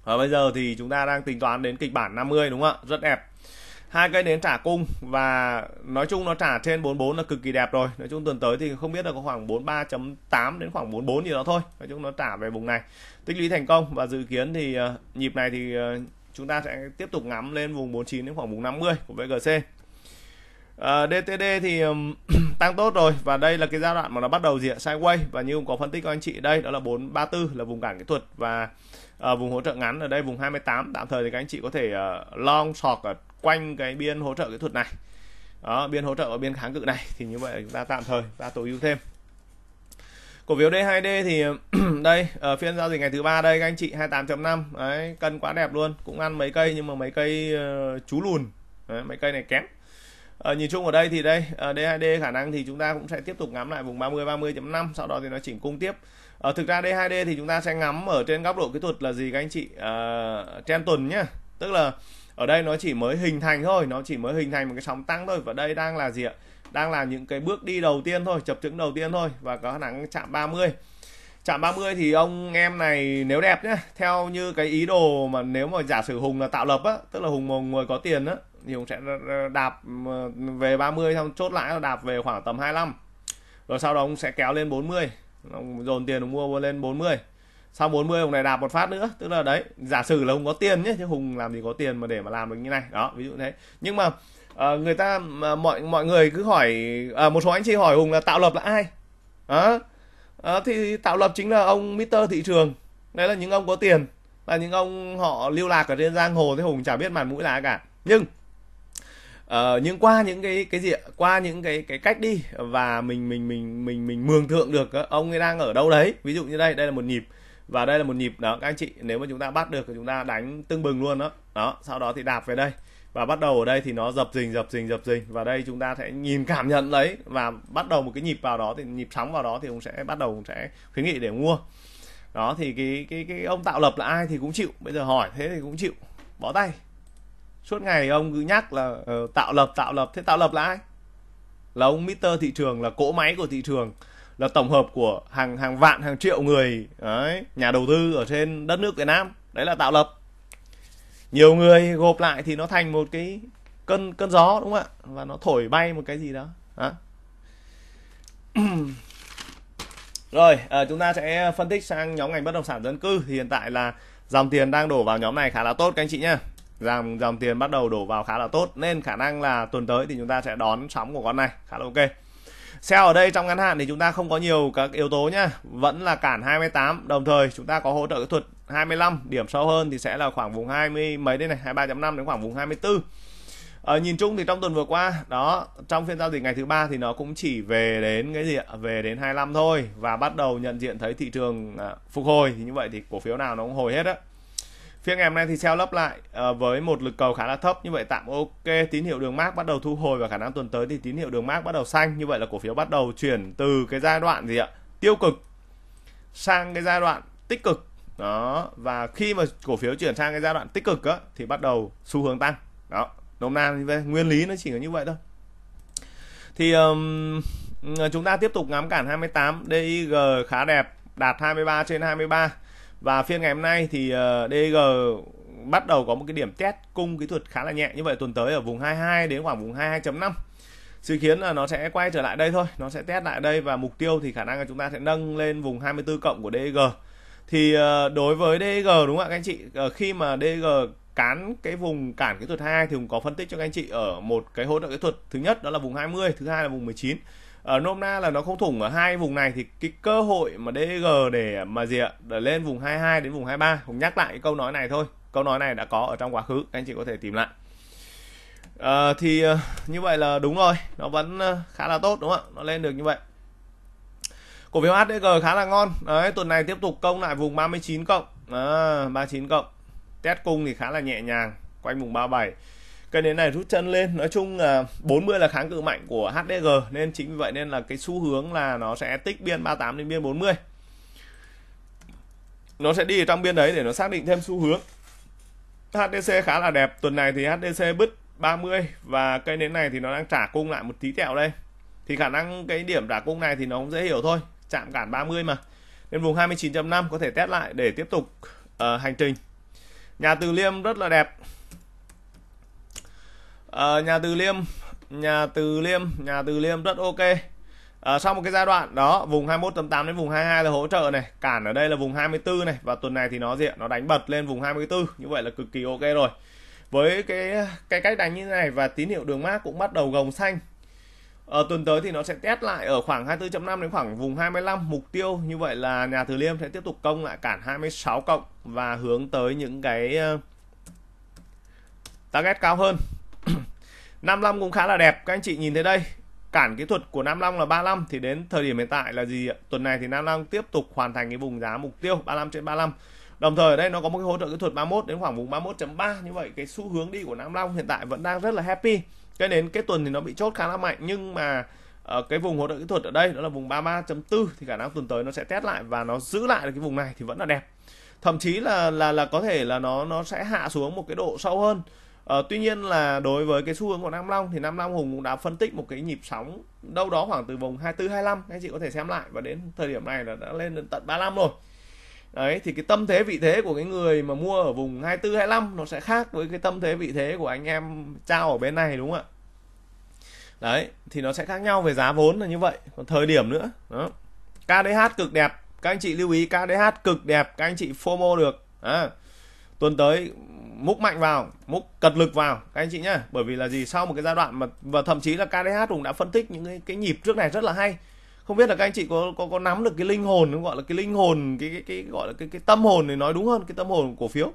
và bây giờ thì chúng ta đang tính toán đến kịch bản 50 đúng không ạ rất đẹp hai cây nến trả cung và nói chung nó trả trên 44 là cực kỳ đẹp rồi nói chung tuần tới thì không biết là có khoảng 43.8 đến khoảng 44 gì đó thôi nói chung nó trả về vùng này tích lũy thành công và dự kiến thì uh, nhịp này thì uh, chúng ta sẽ tiếp tục ngắm lên vùng 49 đến khoảng vùng 50 của VGC Uh, ờ, DTD thì um, <clears throat> tăng tốt rồi và đây là cái giai đoạn mà nó bắt đầu gì sideways và như cũng có phân tích của anh chị đây đó là 434 là vùng cản kỹ thuật và uh, vùng hỗ trợ ngắn ở đây vùng 28 tạm thời thì các anh chị có thể uh, long short ở quanh cái biên hỗ trợ kỹ thuật này đó, biên hỗ trợ và biên kháng cự này thì như vậy chúng ta tạm thời ta tối ưu thêm cổ phiếu D2D thì <clears throat> đây ở phiên giao dịch ngày thứ ba đây các anh chị 28.5 đấy cân quá đẹp luôn cũng ăn mấy cây nhưng mà mấy cây uh, chú lùn đấy, mấy cây này kém Ờ, nhìn chung ở đây thì đây D2D ờ, khả năng thì chúng ta cũng sẽ tiếp tục ngắm lại vùng 30 30.5 sau đó thì nó chỉnh cung tiếp ờ, thực ra D2D thì chúng ta sẽ ngắm ở trên góc độ kỹ thuật là gì các anh chị ờ, trend tuần nhá tức là ở đây nó chỉ mới hình thành thôi nó chỉ mới hình thành một cái sóng tăng thôi và đây đang là gì ạ đang là những cái bước đi đầu tiên thôi chập chững đầu tiên thôi và có khả năng chạm 30 chạm 30 thì ông em này nếu đẹp nhé theo như cái ý đồ mà nếu mà giả sử Hùng là tạo lập á tức là Hùng một người có tiền á thì Hùng sẽ đạp ờ, về 30 xong chốt lại là đạp về khoảng tầm 25 rồi sau đó ông sẽ kéo lên 40 ông dồn tiền ông mua lên 40 sau 40 hùng này đạp một phát nữa tức là đấy giả sử là hùng có tiền nhé chứ hùng làm gì có tiền mà để mà làm được như này đó ví dụ thế nhưng mà uh, người ta uh, mọi mọi người cứ hỏi uh, một số anh chị hỏi hùng là tạo lập là ai đó uh, thì tạo lập chính là ông Mr thị trường đấy là những ông có tiền là những ông họ lưu lạc ở trên giang hồ thế hùng chả biết màn mũi là ai cả nhưng Uh, nhưng qua những cái cái gì qua những cái cái cách đi và mình mình mình mình mình mường tượng được ông ấy đang ở đâu đấy ví dụ như đây đây là một nhịp và đây là một nhịp đó các anh chị nếu mà chúng ta bắt được thì chúng ta đánh tương bừng luôn đó đó sau đó thì đạp về đây và bắt đầu ở đây thì nó dập dình dập dình dập dình và đây chúng ta sẽ nhìn <laughs> cảm nhận đấy và bắt đầu một cái nhịp vào đó thì nhịp sóng vào đó thì cũng sẽ bắt đầu cũng sẽ khuyến nghị để mua đó thì cái cái cái ông tạo lập là ai thì cũng chịu bây giờ hỏi thế thì cũng chịu bỏ tay suốt ngày ông cứ nhắc là uh, tạo lập tạo lập thế tạo lập là ai là ông Mister thị trường là cỗ máy của thị trường là tổng hợp của hàng hàng vạn hàng triệu người đấy, nhà đầu tư ở trên đất nước Việt Nam đấy là tạo lập nhiều người gộp lại thì nó thành một cái cơn cơn gió đúng không ạ và nó thổi bay một cái gì đó à. <clears throat> rồi à, chúng ta sẽ phân tích sang nhóm ngành bất động sản dân cư thì hiện tại là dòng tiền đang đổ vào nhóm này khá là tốt các anh chị nhá dòng dòng tiền bắt đầu đổ vào khá là tốt nên khả năng là tuần tới thì chúng ta sẽ đón sóng của con này khá là ok Sell ở đây trong ngắn hạn thì chúng ta không có nhiều các yếu tố nhá, vẫn là cản 28, đồng thời chúng ta có hỗ trợ kỹ thuật 25 điểm sâu hơn thì sẽ là khoảng vùng 20 mấy đây này, 23.5 đến khoảng vùng 24. Ở ờ, nhìn chung thì trong tuần vừa qua đó trong phiên giao dịch ngày thứ ba thì nó cũng chỉ về đến cái gì ạ về đến 25 thôi và bắt đầu nhận diện thấy thị trường à, phục hồi thì như vậy thì cổ phiếu nào nó cũng hồi hết á Phiên ngày hôm nay thì treo lấp lại ờ, với một lực cầu khá là thấp như vậy tạm ok tín hiệu đường mát bắt đầu thu hồi và khả năng tuần tới thì tín hiệu đường mát bắt đầu xanh như vậy là cổ phiếu bắt đầu chuyển từ cái giai đoạn gì ạ tiêu cực sang cái giai đoạn tích cực đó và khi mà cổ phiếu chuyển sang cái giai đoạn tích cực á, thì bắt đầu xu hướng tăng đó nôm na nguyên lý nó chỉ có như vậy thôi thì um, chúng ta tiếp tục ngắm cản 28 DIG khá đẹp đạt 23 trên 23 và phiên ngày hôm nay thì ờ, DG bắt đầu có một cái điểm test cung kỹ thuật khá là nhẹ như vậy tuần tới ở vùng 22 đến khoảng vùng 22.5 dự kiến là nó sẽ quay trở lại đây thôi nó sẽ test lại đây và mục tiêu thì khả năng là chúng ta sẽ nâng lên vùng 24 cộng của DG thì ờ, đối với DG đúng không ạ các anh chị ờ, khi mà DG cán cái vùng cản kỹ thuật 22 thì cũng có phân tích cho các anh chị ở một cái hỗ trợ kỹ thuật thứ nhất đó là vùng 20 thứ hai là vùng 19 ở ờ, nôm na là nó không thủng ở hai vùng này thì cái cơ hội mà DG để mà gì ạ để lên vùng 22 đến vùng 23 cũng nhắc lại cái câu nói này thôi câu nói này đã có ở trong quá khứ anh chị có thể tìm lại à, thì ờ, như vậy là đúng rồi nó vẫn khá là tốt đúng không ạ nó lên được như vậy cổ phiếu HDG khá là ngon đấy tuần này tiếp tục công lại vùng 39 cộng à, 39 cộng test cung thì khá là nhẹ nhàng quanh vùng 37 cây nến này rút chân lên nói chung là 40 là kháng cự mạnh của HDG nên chính vì vậy nên là cái xu hướng là nó sẽ tích biên 38 đến biên 40 nó sẽ đi trong biên đấy để nó xác định thêm xu hướng HDC khá là đẹp tuần này thì HDC bứt 30 và cây nến này thì nó đang trả cung lại một tí tẹo đây thì khả năng cái điểm trả cung này thì nó cũng dễ hiểu thôi chạm cản 30 mà nên vùng 29.5 có thể test lại để tiếp tục uh, hành trình nhà từ liêm rất là đẹp à, nhà từ liêm nhà từ liêm nhà từ liêm rất ok à, sau một cái giai đoạn đó vùng 21.8 đến vùng 22 là hỗ trợ này cản ở đây là vùng 24 này và tuần này thì nó diện nó đánh bật lên vùng 24 như vậy là cực kỳ ok rồi với cái cái cách đánh như thế này và tín hiệu đường mát cũng bắt đầu gồng xanh ở ờ, tuần tới thì nó sẽ test lại ở khoảng 24.5 đến khoảng vùng 25 mục tiêu như vậy là nhà Từ Liêm sẽ tiếp tục công lại cản 26 cộng và hướng tới những cái target cao hơn 55 <clears throat> cũng khá là đẹp các anh chị nhìn thấy đây cản kỹ thuật của 55 là 35 thì đến thời điểm hiện tại là gì tuần này thì 55 tiếp tục hoàn thành cái vùng giá mục tiêu 35 trên 35 đồng thời ở đây nó có một cái hỗ trợ kỹ thuật 31 đến khoảng vùng 31.3 như vậy cái xu hướng đi của 55 hiện tại vẫn đang rất là happy Cái đến cái tuần thì nó bị chốt khá là mạnh nhưng mà ở ờ, cái vùng hỗ trợ kỹ thuật ở đây đó là vùng 33.4 thì khả năng tuần tới nó sẽ test lại và nó giữ lại được cái vùng này thì vẫn là đẹp thậm chí là là là có thể là nó nó sẽ hạ xuống một cái độ sâu hơn Ờ, tuy nhiên là đối với cái xu hướng của Nam Long thì Nam Long Hùng cũng đã phân tích một cái nhịp sóng đâu đó khoảng từ vùng 24 25 anh chị có thể xem lại và đến thời điểm này là đã lên đến tận 35 rồi. Đấy thì cái tâm thế vị thế của cái người mà mua ở vùng 24 25 nó sẽ khác với cái tâm thế vị thế của anh em trao ở bên này đúng không ạ? Đấy thì nó sẽ khác nhau về giá vốn là như vậy, còn thời điểm nữa. Đó. KDH cực đẹp, các anh chị lưu ý KDH cực đẹp, các anh chị FOMO được. À, tuần tới múc mạnh vào múc cật lực vào các anh chị nhá bởi vì là gì sau một cái giai đoạn mà và thậm chí là KDH cũng đã phân tích những cái, cái nhịp trước này rất là hay không biết là các anh chị có có có nắm được cái linh hồn gọi là cái linh hồn cái cái, cái gọi là cái cái tâm hồn thì nói đúng hơn cái tâm hồn của cổ phiếu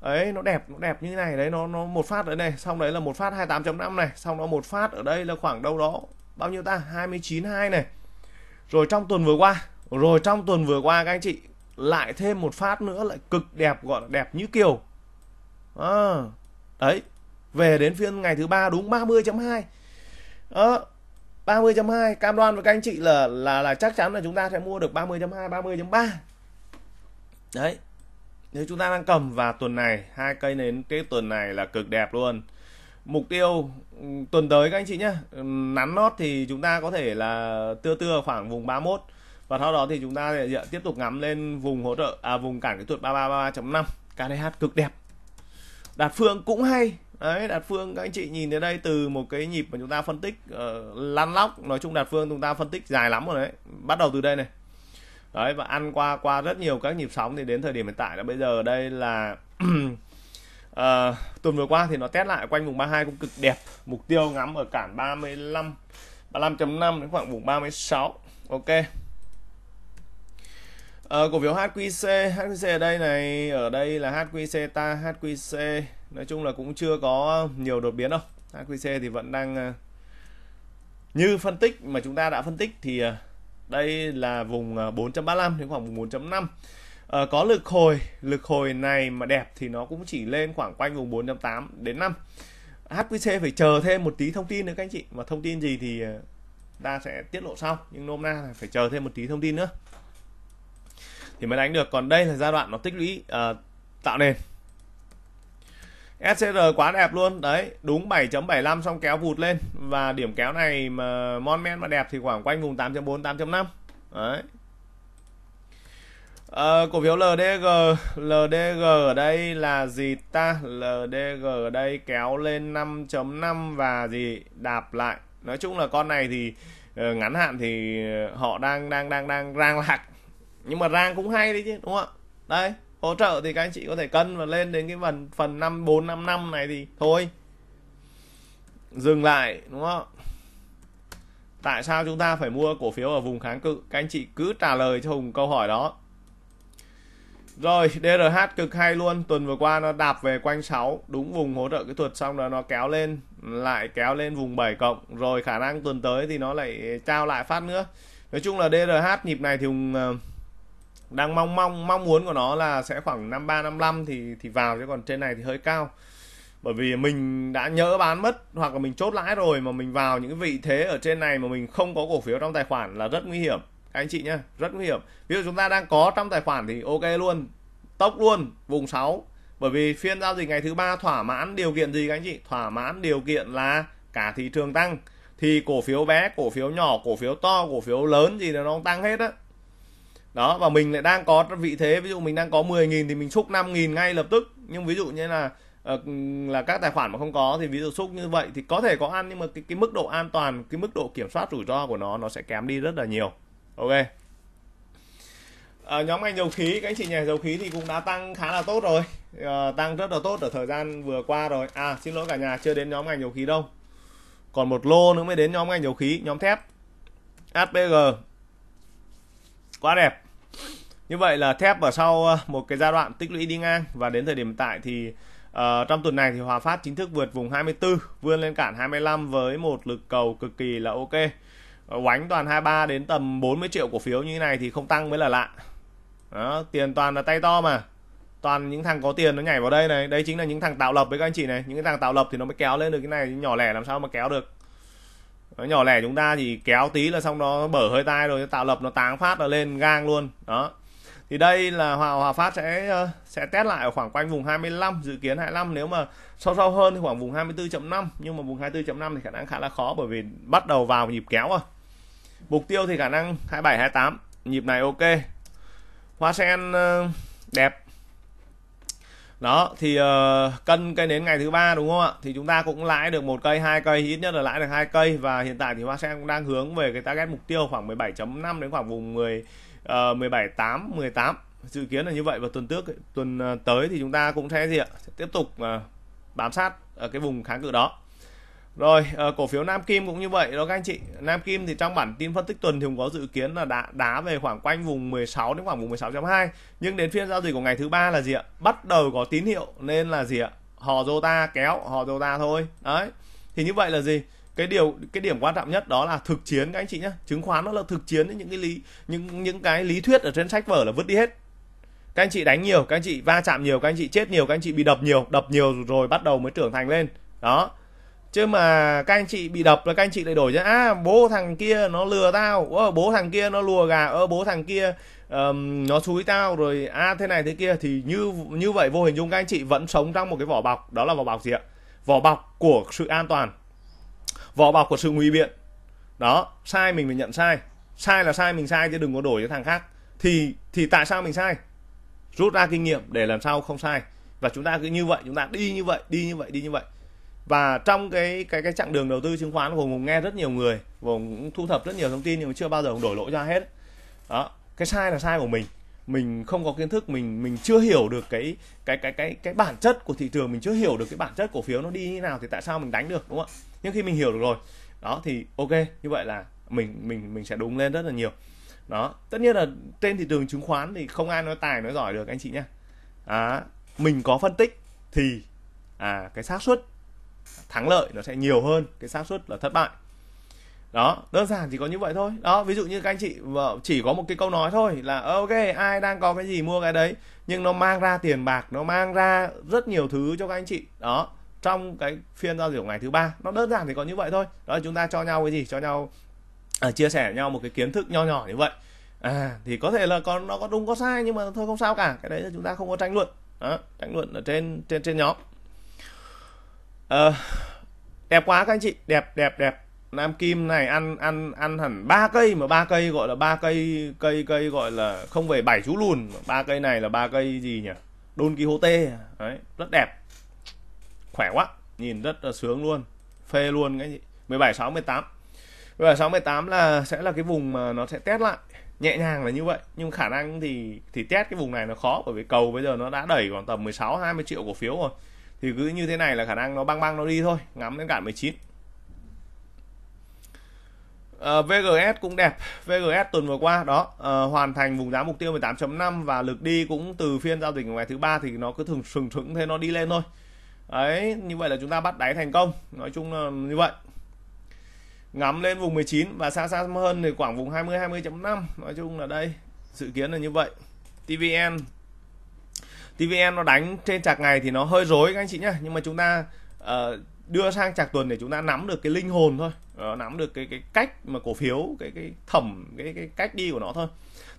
ấy nó đẹp nó đẹp như thế này đấy nó nó một phát ở đây này xong đấy là một phát 28.5 này xong đó một phát ở đây là khoảng đâu đó bao nhiêu ta 29.2 này rồi trong tuần vừa qua rồi trong tuần vừa qua các anh chị lại thêm một phát nữa lại cực đẹp gọi là đẹp như kiều à, đấy về đến phiên ngày thứ ba đúng 30.2 à, 30.2 cam đoan với các anh chị là là là chắc chắn là chúng ta sẽ mua được 30.2 30.3 đấy nếu chúng ta đang cầm và tuần này hai cây nến cái tuần này là cực đẹp luôn mục tiêu tuần tới các anh chị nhé nắn nót thì chúng ta có thể là tưa tưa khoảng vùng 31 và sau đó thì chúng ta sẽ tiếp tục ngắm lên vùng hỗ trợ à vùng cản kỹ thuật 3333.5 KDH cực đẹp đạt phương cũng hay đấy đạt phương các anh chị nhìn đến đây từ một cái nhịp mà chúng ta phân tích uh, lăn lóc nói chung đạt phương chúng ta phân tích dài lắm rồi đấy bắt đầu từ đây này đấy và ăn qua qua rất nhiều các nhịp sóng thì đến thời điểm hiện tại là bây giờ đây là uh, <clears throat> tuần vừa qua thì nó test lại quanh vùng 32 cũng cực đẹp mục tiêu ngắm ở cản 35 35.5 đến khoảng vùng 36 ok Ờ, cổ phiếu HQC, HQC ở đây này, ở đây là HQC ta, HQC nói chung là cũng chưa có nhiều đột biến đâu. HQC thì vẫn đang ờ, như phân tích mà chúng ta đã phân tích thì ờ, đây là vùng 4.35 ờ, đến khoảng vùng 4.5. Ờ, có lực hồi, lực hồi này mà đẹp thì nó cũng chỉ lên khoảng quanh vùng 4.8 đến 5. HQC phải chờ thêm một tí thông tin nữa các anh chị, mà thông tin gì thì ta sẽ tiết lộ sau, nhưng nôm na phải chờ thêm một tí thông tin nữa thì mới đánh được còn đây là giai đoạn nó tích lũy uh, tạo nền SCR quá đẹp luôn đấy đúng 7.75 xong kéo vụt lên và điểm kéo này mà mon men mà đẹp thì khoảng quanh vùng 8.4 8.5 đấy à, cổ phiếu LDG LDG ở đây là gì ta LDG ở đây kéo lên 5.5 và gì đạp lại nói chung là con này thì ờ, ngắn hạn thì họ đang đang đang đang rang lạc nhưng mà rang cũng hay đấy chứ đúng không ạ đây hỗ trợ thì các anh chị có thể cân và lên đến cái phần phần năm bốn năm năm này thì thôi dừng lại đúng không tại sao chúng ta phải mua cổ phiếu ở vùng kháng cự các anh chị cứ trả lời cho hùng câu hỏi đó rồi DRH cực hay luôn tuần vừa qua nó đạp về quanh 6 đúng vùng hỗ trợ kỹ thuật xong rồi nó kéo lên lại kéo lên vùng 7 cộng rồi khả năng tuần tới thì nó lại trao lại phát nữa nói chung là DRH nhịp này thì Hùng ờ, đang mong mong mong muốn của nó là sẽ khoảng 53 55 thì thì vào chứ còn trên này thì hơi cao bởi vì mình đã nhỡ bán mất hoặc là mình chốt lãi rồi mà mình vào những vị thế ở trên này mà mình không có cổ phiếu trong tài khoản là rất nguy hiểm các anh chị nhá rất nguy hiểm ví dụ chúng ta đang có trong tài khoản thì ok luôn tốc luôn vùng 6 bởi vì phiên giao dịch ngày thứ ba thỏa mãn điều kiện gì các anh chị thỏa mãn điều kiện là cả thị trường tăng thì cổ phiếu bé cổ phiếu nhỏ cổ phiếu to cổ phiếu lớn gì đó nó tăng hết á đó và mình lại đang có vị thế ví dụ mình đang có 10.000 thì mình xúc 5.000 ngay lập tức nhưng ví dụ như là ờ, là các tài khoản mà không có thì ví dụ xúc như vậy thì có thể có ăn nhưng mà cái, cái mức độ an toàn cái mức độ kiểm soát rủi ro của nó nó sẽ kém đi rất là nhiều ok à, nhóm ngành dầu khí các anh chị nhà dầu khí thì cũng đã tăng khá là tốt rồi à, tăng rất là tốt ở thời gian vừa qua rồi à xin lỗi cả nhà chưa đến nhóm ngành dầu khí đâu còn một lô nữa mới đến nhóm ngành dầu khí nhóm thép HPG quá đẹp như vậy là thép ở sau ờ, một cái giai đoạn tích lũy đi ngang và đến thời điểm tại thì uh, trong tuần này thì Hòa Phát chính thức vượt vùng 24 vươn lên cản 25 với một lực cầu cực kỳ là ok ờ, oánh toàn 23 đến tầm 40 triệu cổ phiếu như thế này thì không tăng mới là lạ đó, tiền toàn là tay to mà toàn những thằng có tiền nó nhảy vào đây này đây chính là những thằng tạo lập với các anh chị này những cái thằng tạo lập thì nó mới kéo lên được cái này nhỏ lẻ làm sao mà kéo được nó nhỏ lẻ chúng ta thì kéo tí là xong nó bở hơi tai rồi tạo lập nó táng phát nó lên gang luôn đó thì đây là Hòa Hòa Phát sẽ ờ, sẽ test lại ở khoảng quanh vùng 25 dự kiến 25 nếu mà sâu sâu hơn thì khoảng vùng 24.5 nhưng mà vùng 24.5 thì khả năng khá là khó bởi vì bắt đầu vào nhịp kéo rồi mục tiêu thì khả năng 27 28 nhịp này ok hoa sen ờ, đẹp đó thì ờ, cân cây nến ngày thứ ba đúng không ạ thì chúng ta cũng lãi được một cây hai cây ít nhất là lãi được hai cây và hiện tại thì hoa sen cũng đang hướng về cái target mục tiêu khoảng 17.5 đến khoảng vùng 10 uh, 17 8 18 dự kiến là như vậy và tuần trước tuần ờ, tới thì chúng ta cũng sẽ gì ạ tiếp tục uh, bám sát ở cái vùng kháng cự đó rồi uh, cổ phiếu Nam Kim cũng như vậy đó các anh chị Nam Kim thì trong bản tin phân tích tuần thì cũng có dự kiến là đã đá về khoảng quanh vùng 16 đến khoảng vùng 16.2 nhưng đến phiên giao dịch của ngày thứ ba là gì ạ bắt đầu có tín hiệu nên là gì ạ họ ta kéo họ ta thôi đấy thì như vậy là gì cái điều cái điểm quan trọng nhất đó là thực chiến các anh chị nhé chứng khoán nó là thực chiến những cái lý những những cái lý thuyết ở trên sách vở là vứt đi hết các anh chị đánh nhiều các anh chị va chạm nhiều các anh chị chết nhiều các anh chị bị đập nhiều đập nhiều rồi bắt đầu mới trưởng thành lên đó chứ mà các anh chị bị đập là các anh chị lại đổi ra à, bố thằng kia nó lừa tao ơ bố thằng kia nó lùa gà ơ bố thằng kia um, nó xúi tao rồi a à, thế này thế kia thì như như vậy vô hình dung các anh chị vẫn sống trong một cái vỏ bọc đó là vỏ bọc gì ạ vỏ bọc của sự an toàn vỏ bọc của sự ngụy biện đó sai mình phải nhận sai sai là sai mình sai chứ đừng có đổi cho thằng khác thì thì tại sao mình sai rút ra kinh nghiệm để làm sao không sai và chúng ta cứ như vậy chúng ta đi như vậy đi như vậy đi như vậy và trong cái cái cái chặng đường đầu tư chứng khoán hùng nghe rất nhiều người hùng thu thập rất nhiều thông tin nhưng mà chưa bao giờ hùng đổi lỗi ra hết đó cái sai là sai của mình mình không có kiến thức mình mình chưa hiểu được cái cái cái cái cái bản chất của thị trường mình chưa hiểu được cái bản chất cổ phiếu nó đi như nào thì tại sao mình đánh được đúng không ạ nhưng khi mình hiểu được rồi đó thì ok như vậy là mình mình mình sẽ đúng lên rất là nhiều đó tất nhiên là trên thị trường chứng khoán thì không ai nói tài nói giỏi được anh chị nhé à, mình có phân tích thì à, cái xác suất thắng lợi nó sẽ nhiều hơn cái xác suất là thất bại đó đơn giản chỉ có như vậy thôi đó ví dụ như các anh chị chỉ có một cái câu nói thôi là ok ai đang có cái gì mua cái đấy nhưng nó mang ra tiền bạc nó mang ra rất nhiều thứ cho các anh chị đó trong cái phiên giao dịch ngày thứ ba nó đơn giản thì có như vậy thôi đó chúng ta cho nhau cái gì cho nhau à, chia sẻ nhau một cái kiến thức nho nhỏ như vậy à thì có thể là con nó có đúng có sai nhưng mà thôi không sao cả cái đấy là chúng ta không có tranh luận đó, tranh luận ở trên trên trên nhóm à, đẹp quá các anh chị đẹp đẹp đẹp Nam Kim này ăn ăn ăn hẳn ba cây mà ba cây gọi là ba cây cây cây gọi là không về bảy chú lùn ba cây này là ba cây gì nhỉ Don Quixote đấy rất đẹp khỏe quá nhìn rất là sướng luôn phê luôn cái gì 17 6 18 17 6 18 là sẽ là cái vùng mà nó sẽ test lại nhẹ nhàng là như vậy nhưng khả năng thì thì test cái vùng này nó khó bởi vì cầu bây giờ nó đã đẩy khoảng tầm 16 20 triệu cổ phiếu rồi thì cứ như thế này là khả năng nó băng băng nó đi thôi ngắm đến cả 19 Ờ, VGS cũng đẹp, VGS tuần vừa qua đó à, hoàn thành vùng giá mục tiêu 18.5 và lực đi cũng từ phiên giao dịch ngày thứ ba thì nó cứ thường sừng sững thế nó đi lên thôi. ấy như vậy là chúng ta bắt đáy thành công, nói chung là như vậy. Ngắm lên vùng 19 và xa xa hơn thì khoảng vùng 20 20.5, nói chung là đây, dự kiến là như vậy. TVN TVN nó đánh trên chạc ngày thì nó hơi rối các anh chị nhé nhưng mà chúng ta uh, đưa sang chạc tuần để chúng ta nắm được cái linh hồn thôi uh, nắm được cái cái cách mà cổ phiếu cái cái thẩm cái cái cách đi của nó thôi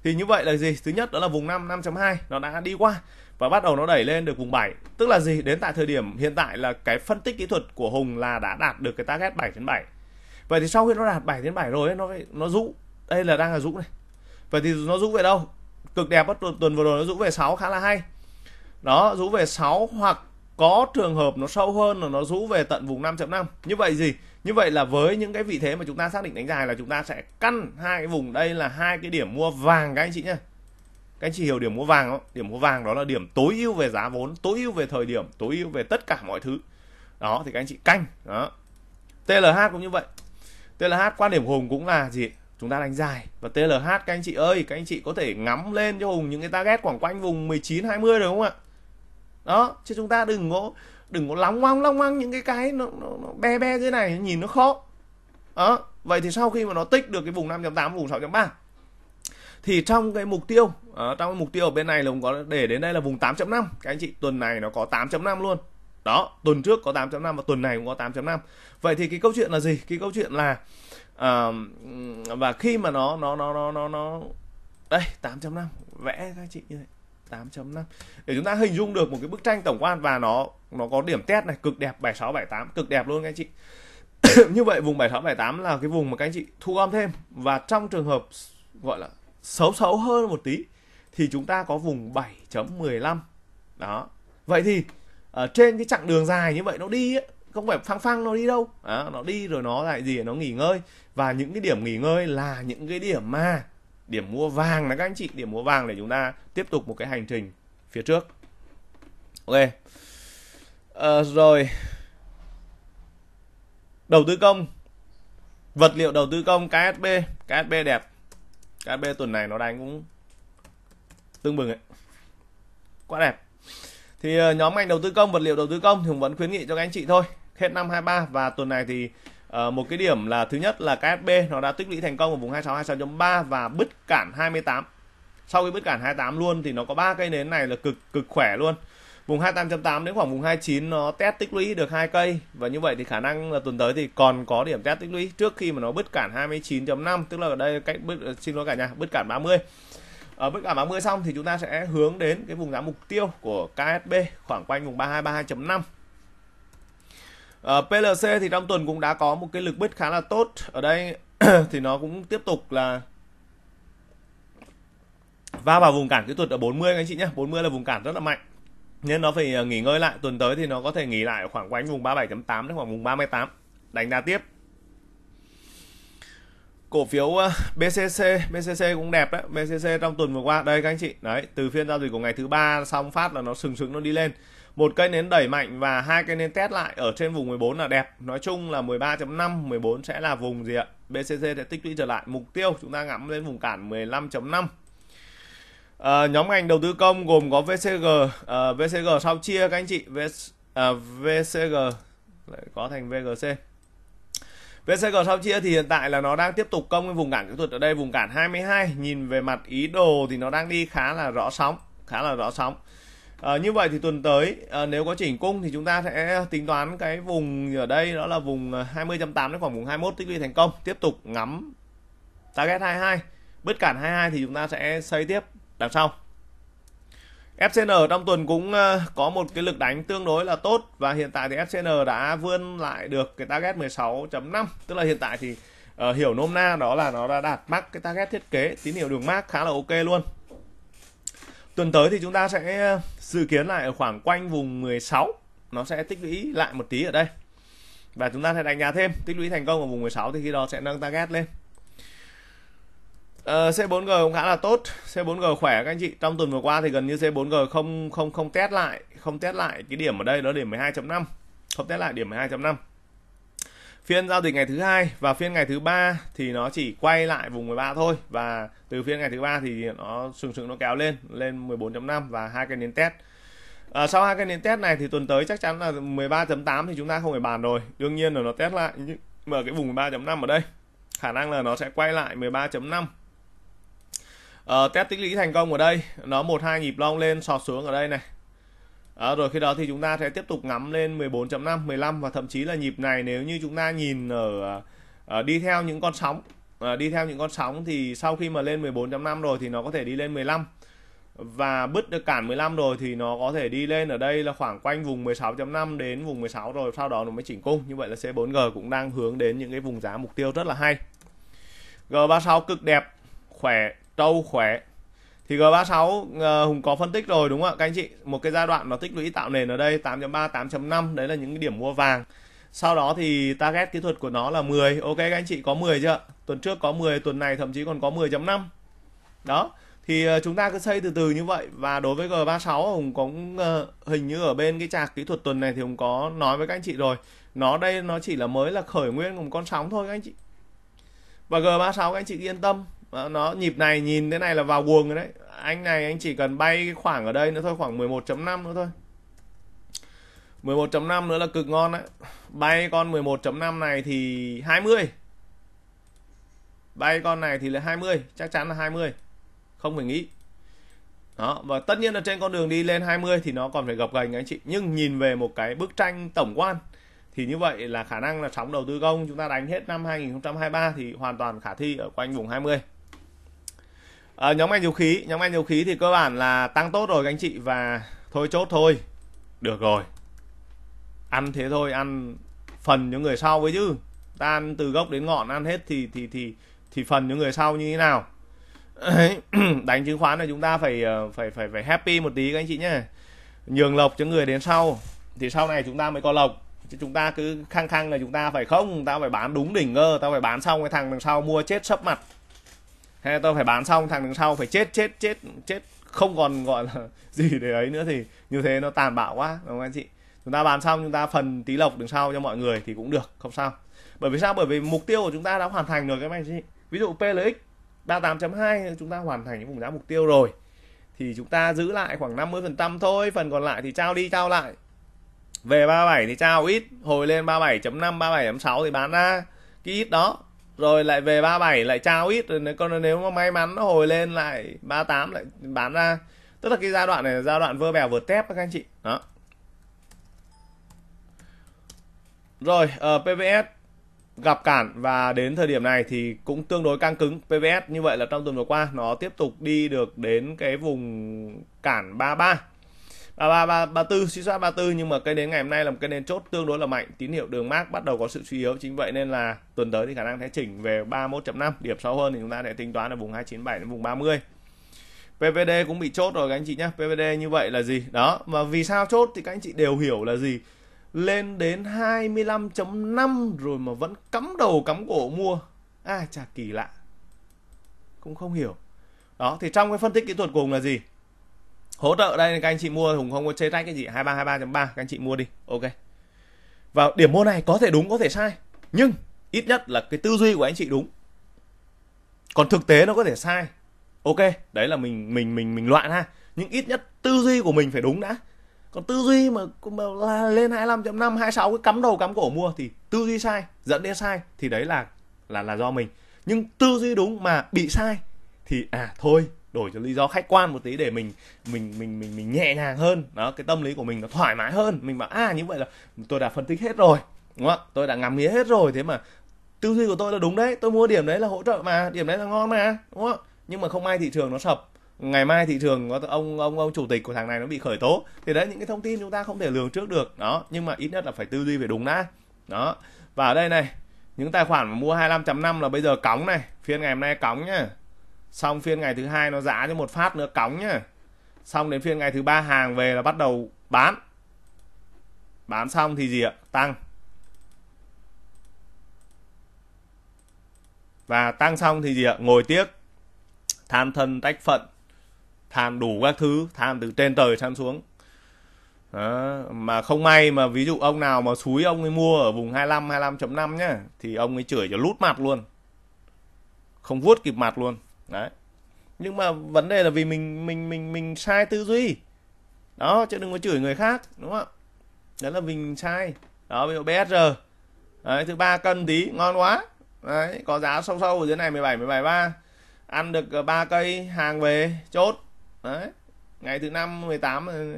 thì như vậy là gì thứ nhất đó là vùng 5 5.2 nó đã đi qua và bắt đầu nó đẩy lên được vùng 7 tức là gì đến tại thời điểm hiện tại là cái phân tích kỹ thuật của Hùng là đã đạt được cái target 7.7 vậy thì sau khi nó đạt 7.7 rồi ấy, nó nó rũ đây là đang là rũ này vậy thì nó rũ về đâu cực đẹp bắt tuần, tuần vừa rồi nó rũ về 6 khá là hay đó rũ về 6 hoặc có trường hợp nó sâu hơn là nó rũ về tận vùng 5.5 như vậy gì như vậy là với những cái vị thế mà chúng ta xác định đánh dài là chúng ta sẽ căn hai cái vùng đây là hai cái điểm mua vàng các anh chị nhé các anh chị hiểu điểm mua vàng không điểm mua vàng đó là điểm tối ưu về giá vốn tối ưu về thời điểm tối ưu về tất cả mọi thứ đó thì các anh chị canh đó TLH cũng như vậy TLH quan điểm Hùng cũng là gì chúng ta đánh dài và TLH các anh chị ơi các anh chị có thể ngắm lên cho Hùng những cái target khoảng quanh vùng 19 20 được không ạ đó chứ chúng ta đừng có đừng có lóng ngoang lóng ngoang những cái cái nó, nó, nó be be thế này nhìn nó khó đó vậy thì sau khi mà nó tích được cái vùng 5.8 vùng 6.3 thì trong cái mục tiêu ở ờ, trong cái mục tiêu ở bên này là có để đến đây là vùng 8.5 các anh chị tuần này nó có 8.5 luôn đó tuần trước có 8.5 và tuần này cũng có 8.5 vậy thì cái câu chuyện là gì cái câu chuyện là uh, và khi mà nó nó nó nó nó nó đây 8.5 vẽ các anh chị như thế 8.5 để chúng ta hình dung được một cái bức tranh tổng quan và nó nó có điểm test này cực đẹp 76 78 cực đẹp luôn các anh chị <coughs> như vậy vùng 76 78 là cái vùng mà các anh chị thu gom thêm và trong trường hợp gọi là xấu xấu hơn một tí thì chúng ta có vùng 7.15 đó vậy thì ở ờ, trên cái chặng đường dài như vậy nó đi ấy, không phải phăng phăng nó đi đâu đó, nó đi rồi nó lại gì nó nghỉ ngơi và những cái điểm nghỉ ngơi là những cái điểm mà điểm mua vàng là các anh chị điểm mua vàng để chúng ta tiếp tục một cái hành trình phía trước ok à, rồi đầu tư công vật liệu đầu tư công KSB KSB đẹp KSB tuần này nó đánh cũng tương bừng ấy quá đẹp thì ờ, nhóm ngành đầu tư công vật liệu đầu tư công thì vẫn khuyến nghị cho các anh chị thôi hết năm 23 và tuần này thì Ờ, một cái điểm là thứ nhất là KSB nó đã tích lũy thành công ở vùng 26 26.3 và bứt cản 28. Sau khi bứt cản 28 luôn thì nó có ba cây nến này là cực cực khỏe luôn. Vùng 28.8 đến khoảng vùng 29 nó test tích lũy được hai cây và như vậy thì khả năng là tuần tới thì còn có điểm test tích lũy trước khi mà nó bứt cản 29.5 tức là ở đây cách bứt ờ, xin lỗi cả nhà, bứt cản 30. Ở ờ, bứt cản 30 xong thì chúng ta sẽ hướng đến cái vùng giá mục tiêu của KSB khoảng quanh vùng 32 32.5 Ờ, PLC thì trong tuần cũng đã có một cái lực bứt khá là tốt. Ở đây <clears throat> thì nó cũng tiếp tục là va vào vùng cản kỹ thuật ở 40 các anh chị nhé 40 là vùng cản rất là mạnh nên nó phải ờ, nghỉ ngơi lại tuần tới thì nó có thể nghỉ lại khoảng quanh vùng 37.8 đến khoảng vùng 38 đánh giá tiếp cổ phiếu ờ, BCC BCC cũng đẹp đấy BCC trong tuần vừa qua đây các anh chị đấy từ phiên giao dịch của ngày thứ ba xong phát là nó sừng sững nó đi lên một cây nến đẩy mạnh và hai cây nến test lại ở trên vùng 14 là đẹp nói chung là 13.5 14 sẽ là vùng gì ạ BCC sẽ tích lũy trở lại mục tiêu chúng ta ngắm lên vùng cản 15.5 à, ờ, nhóm ngành đầu tư công gồm có VCG à, ờ, VCG sau chia các anh chị v, à, ờ, VCG lại có thành VGC VCG sau chia thì hiện tại là nó đang tiếp tục công cái vùng cản kỹ thuật ở đây vùng cản 22 nhìn về mặt ý đồ thì nó đang đi khá là rõ sóng khá là rõ sóng À, như vậy thì tuần tới à, nếu có chỉnh cung thì chúng ta sẽ tính toán cái vùng ở đây đó là vùng 20.8 ờ, đến khoảng vùng 21 tích lũy thành công tiếp tục ngắm target 22 bứt cản 22 thì chúng ta sẽ xây tiếp đằng sau FCN trong tuần cũng có một cái lực đánh tương đối là tốt và hiện tại thì FCN đã vươn lại được cái target 16.5 tức là hiện tại thì uh, hiểu nôm na đó là nó đã đạt mắc cái target thiết kế tín hiệu đường mát khá là ok luôn tuần tới thì chúng ta sẽ dự kiến lại ở khoảng quanh vùng 16 nó sẽ tích lũy lại một tí ở đây và chúng ta sẽ đánh giá thêm tích lũy thành công ở vùng 16 thì khi đó sẽ nâng target lên Uh, ờ, C4G cũng khá là tốt, C4G khỏe các anh chị. Trong tuần vừa qua thì gần như C4G không không không test lại, không test lại cái điểm ở đây đó điểm 12.5. Không test lại điểm 12.5 phiên giao dịch ngày thứ hai và phiên ngày thứ ba thì nó chỉ quay lại vùng 13 thôi và từ phiên ngày thứ ba thì nó sừng sừng nó kéo lên lên 14.5 và hai cái nến test à, ờ, sau hai cái nến test này thì tuần tới chắc chắn là 13.8 thì chúng ta không phải bàn rồi đương nhiên là nó test lại nhưng mà cái vùng 13.5 ở đây khả năng là nó sẽ quay lại 13.5 à, ờ, test tích lũy thành công ở đây nó một hai nhịp long lên sọt xuống ở đây này À, rồi khi đó thì chúng ta sẽ tiếp tục ngắm lên 14.5, 15 và thậm chí là nhịp này nếu như chúng ta nhìn ở, ở ờ, đi theo những con sóng, à, đi theo những con sóng thì sau khi mà lên 14.5 rồi thì nó có thể đi lên 15 và bứt được cản 15 rồi thì nó có thể đi lên ở đây là khoảng quanh vùng 16.5 đến vùng 16 rồi sau đó nó mới chỉnh cung. Như vậy là C4G cũng đang hướng đến những cái vùng giá mục tiêu rất là hay. G36 cực đẹp, khỏe, trâu khỏe, thì G36 uh, ờ, Hùng có phân tích rồi đúng không ạ các anh chị một cái giai đoạn nó tích lũy tạo nền ở đây 8.3 8.5 đấy là những cái điểm mua vàng sau đó thì target kỹ thuật của nó là 10 ok các anh chị có 10 chưa tuần trước có 10 tuần này thậm chí còn có 10.5 đó thì ờ, chúng ta cứ xây từ từ như vậy và đối với G36 Hùng cũng ờ, hình như ở bên cái trạc kỹ thuật tuần này thì Hùng có nói với các anh chị rồi nó đây nó chỉ là mới là khởi nguyên của một con sóng thôi các anh chị và G36 các anh chị yên tâm nó nhịp này nhìn thế này là vào buồng rồi đấy anh này anh chỉ cần bay cái khoảng ở đây nữa thôi khoảng 11.5 nữa thôi 11.5 nữa là cực ngon đấy bay con 11.5 này thì 20 bay con này thì là 20 chắc chắn là 20 không phải nghĩ đó và tất nhiên là trên con đường đi lên 20 thì nó còn phải gập gành anh chị nhưng nhìn về một cái bức tranh tổng quan thì như vậy là khả năng là sóng đầu tư công chúng ta đánh hết năm 2023 thì hoàn toàn khả thi ở quanh vùng 20 à, nhóm ngành dầu khí nhóm ngành dầu khí thì cơ bản là tăng tốt rồi các anh chị và thôi chốt thôi được rồi ăn thế thôi ăn phần những người sau với chứ ta ăn từ gốc đến ngọn ăn hết thì thì thì thì phần những người sau như thế nào <clears throat> đánh chứng khoán là chúng ta phải ờ, phải phải phải happy một tí các anh chị nhé nhường lộc cho người đến sau thì sau này chúng ta mới có lộc chứ chúng ta cứ khăng khăng là chúng ta phải không ta phải bán đúng đỉnh ngơ ta phải bán xong cái thằng đằng sau mua chết sấp mặt thế tôi phải bán xong thằng đằng sau phải chết chết chết chết không còn gọi là <laughs> gì để ấy nữa thì như thế nó tàn bạo quá đúng không anh chị chúng ta bán xong chúng ta phần tí lộc đằng sau cho mọi người thì cũng được không sao bởi vì sao bởi vì mục tiêu của chúng ta đã hoàn thành rồi các anh chị ví dụ PLX 38.2 chúng ta hoàn thành cái vùng giá mục tiêu rồi thì chúng ta giữ lại khoảng 50% thôi phần còn lại thì trao đi trao lại về 37 thì trao ít hồi lên 37.5 37.6 thì bán ra cái ít đó rồi lại về 37 lại trao ít rồi còn nếu mà may mắn nó hồi lên lại 38 lại bán ra tức là cái giai đoạn này là giai đoạn vơ bèo vượt tép các anh chị đó rồi uh, ờ, PVS gặp cản và đến thời điểm này thì cũng tương đối căng cứng PVS như vậy là trong tuần vừa qua nó tiếp tục đi được đến cái vùng cản 33 và ba ba ba tư suy soát ba tư nhưng mà cây đến ngày hôm nay là một cây nến chốt tương đối là mạnh tín hiệu đường mát bắt đầu có sự suy yếu chính vậy nên là tuần tới thì khả năng sẽ chỉnh về 31.5 điểm sâu hơn thì chúng ta sẽ tính toán ở vùng 297 đến vùng 30 PVD cũng bị chốt rồi các anh chị nhé PVD như vậy là gì đó và vì sao chốt thì các anh chị đều hiểu là gì lên đến 25.5 rồi mà vẫn cắm đầu cắm cổ mua ai à, chả kỳ lạ cũng không hiểu đó thì trong cái phân tích kỹ thuật cùng là gì hỗ trợ đây các anh chị mua hùng không có chê trách cái gì 2323.3 các anh chị mua đi ok và điểm mua này có thể đúng có thể sai nhưng ít nhất là cái tư duy của anh chị đúng còn thực tế nó có thể sai ok đấy là mình mình mình mình loạn ha nhưng ít nhất tư duy của mình phải đúng đã còn tư duy mà, mà là lên 25.5 26 cái cắm đầu cắm cổ mua thì tư duy sai dẫn đến sai thì đấy là là là do mình nhưng tư duy đúng mà bị sai thì à thôi đổi cho lý do khách quan một tí để mình mình mình mình mình nhẹ nhàng hơn đó cái tâm lý của mình nó thoải mái hơn mình bảo à như vậy là tôi đã phân tích hết rồi đúng không ạ tôi đã ngắm nghía hết rồi thế mà tư duy của tôi là đúng đấy tôi mua điểm đấy là hỗ trợ mà điểm đấy là ngon mà đúng không nhưng mà không may thị trường nó sập ngày mai thị trường ông ông ông chủ tịch của thằng này nó bị khởi tố thì đấy những cái thông tin chúng ta không thể lường trước được đó nhưng mà ít nhất là phải tư duy về đúng đã đó và ở đây này những tài khoản mua 25.5 là bây giờ cóng này phiên ngày hôm nay cóng nhá xong phiên ngày thứ hai nó giã cho một phát nữa cóng nhá xong đến phiên ngày thứ ba hàng về là bắt đầu bán bán xong thì gì ạ tăng và tăng xong thì gì ạ ngồi tiếc than thân tách phận than đủ các thứ than từ trên trời sang xuống đó. mà không may mà ví dụ ông nào mà suối ông ấy mua ở vùng 25 25.5 nhá thì ông ấy chửi cho lút mặt luôn không vuốt kịp mặt luôn đấy nhưng mà vấn đề là vì mình mình mình mình sai tư duy đó chứ đừng có chửi người khác đúng không đấy là mình sai đó ví dụ BSR đấy thứ ba cân tí ngon quá đấy có giá sâu sâu ở dưới này 17 17 3 ăn được ờ, ba cây hàng về chốt đấy ngày thứ năm 18 ờ,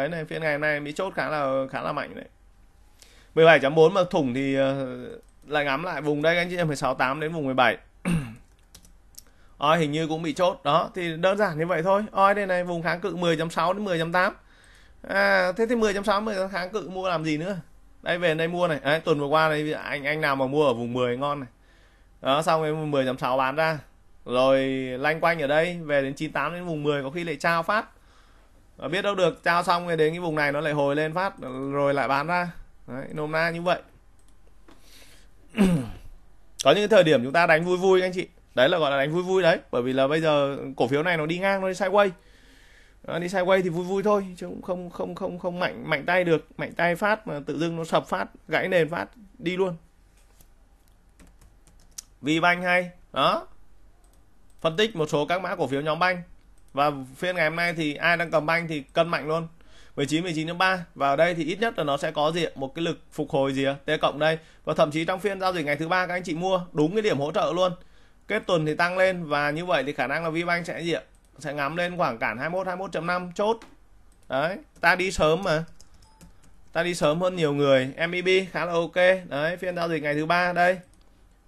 ấy này phiên ngày hôm nay bị chốt khá là khá là mạnh đấy 17.4 mà thủng thì ờ, lại ngắm lại vùng đây anh chị em 68 đến vùng 17 Oi hình như cũng bị chốt. Đó, thì đơn giản như vậy thôi. Oi đây này, vùng kháng cự 10.6 đến 10.8. À, thế thì 10.6 10 kháng cự mua làm gì nữa? Đây về đây mua này. Đấy, tuần vừa qua này anh anh nào mà mua ở vùng 10 ngon này. Đó, xong rồi 10.6 bán ra. Rồi lanh quanh ở đây về đến 98 đến vùng 10 có khi lại trao phát. Và biết đâu được trao xong rồi đến cái vùng này nó lại hồi lên phát rồi lại bán ra. Đấy, nôm na như vậy. <clears throat> có những thời điểm chúng ta đánh vui vui các anh chị đấy là gọi là đánh vui vui đấy bởi vì là bây giờ cổ phiếu này nó đi ngang nó đi sideways nó đi sideways thì vui vui thôi chứ cũng không không không không mạnh mạnh tay được mạnh tay phát mà tự dưng nó sập phát gãy nền phát đi luôn vì banh hay đó phân tích một số các mã cổ phiếu nhóm banh và phiên ngày hôm nay thì ai đang cầm banh thì cân mạnh luôn 19 19 đến 3 và ở đây thì ít nhất là nó sẽ có diện một cái lực phục hồi gì à, T cộng đây và thậm chí trong phiên giao dịch ngày thứ ba các anh chị mua đúng cái điểm hỗ trợ luôn kết tuần thì tăng lên và như vậy thì khả năng là VBank sẽ gì ạ sẽ ngắm lên khoảng cản 21 21.5 chốt đấy ta đi sớm mà ta đi sớm hơn nhiều người MEB khá là ok đấy phiên giao dịch ngày thứ ba đây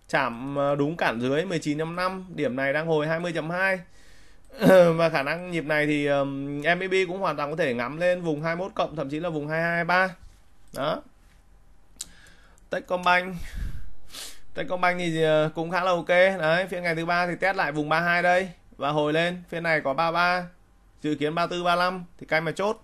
chạm ờ, đúng cản dưới 19.5 điểm này đang hồi 20.2 <clears throat> và khả năng nhịp này thì um, MEB cũng hoàn toàn có thể ngắm lên vùng 21 cộng thậm chí là vùng 22,3 đó Techcombank Techcombank thì ờ, cũng khá là ok đấy phiên ngày thứ ba thì test lại vùng 32 đây và hồi lên phiên này có 33 dự kiến 34 35 thì canh mà chốt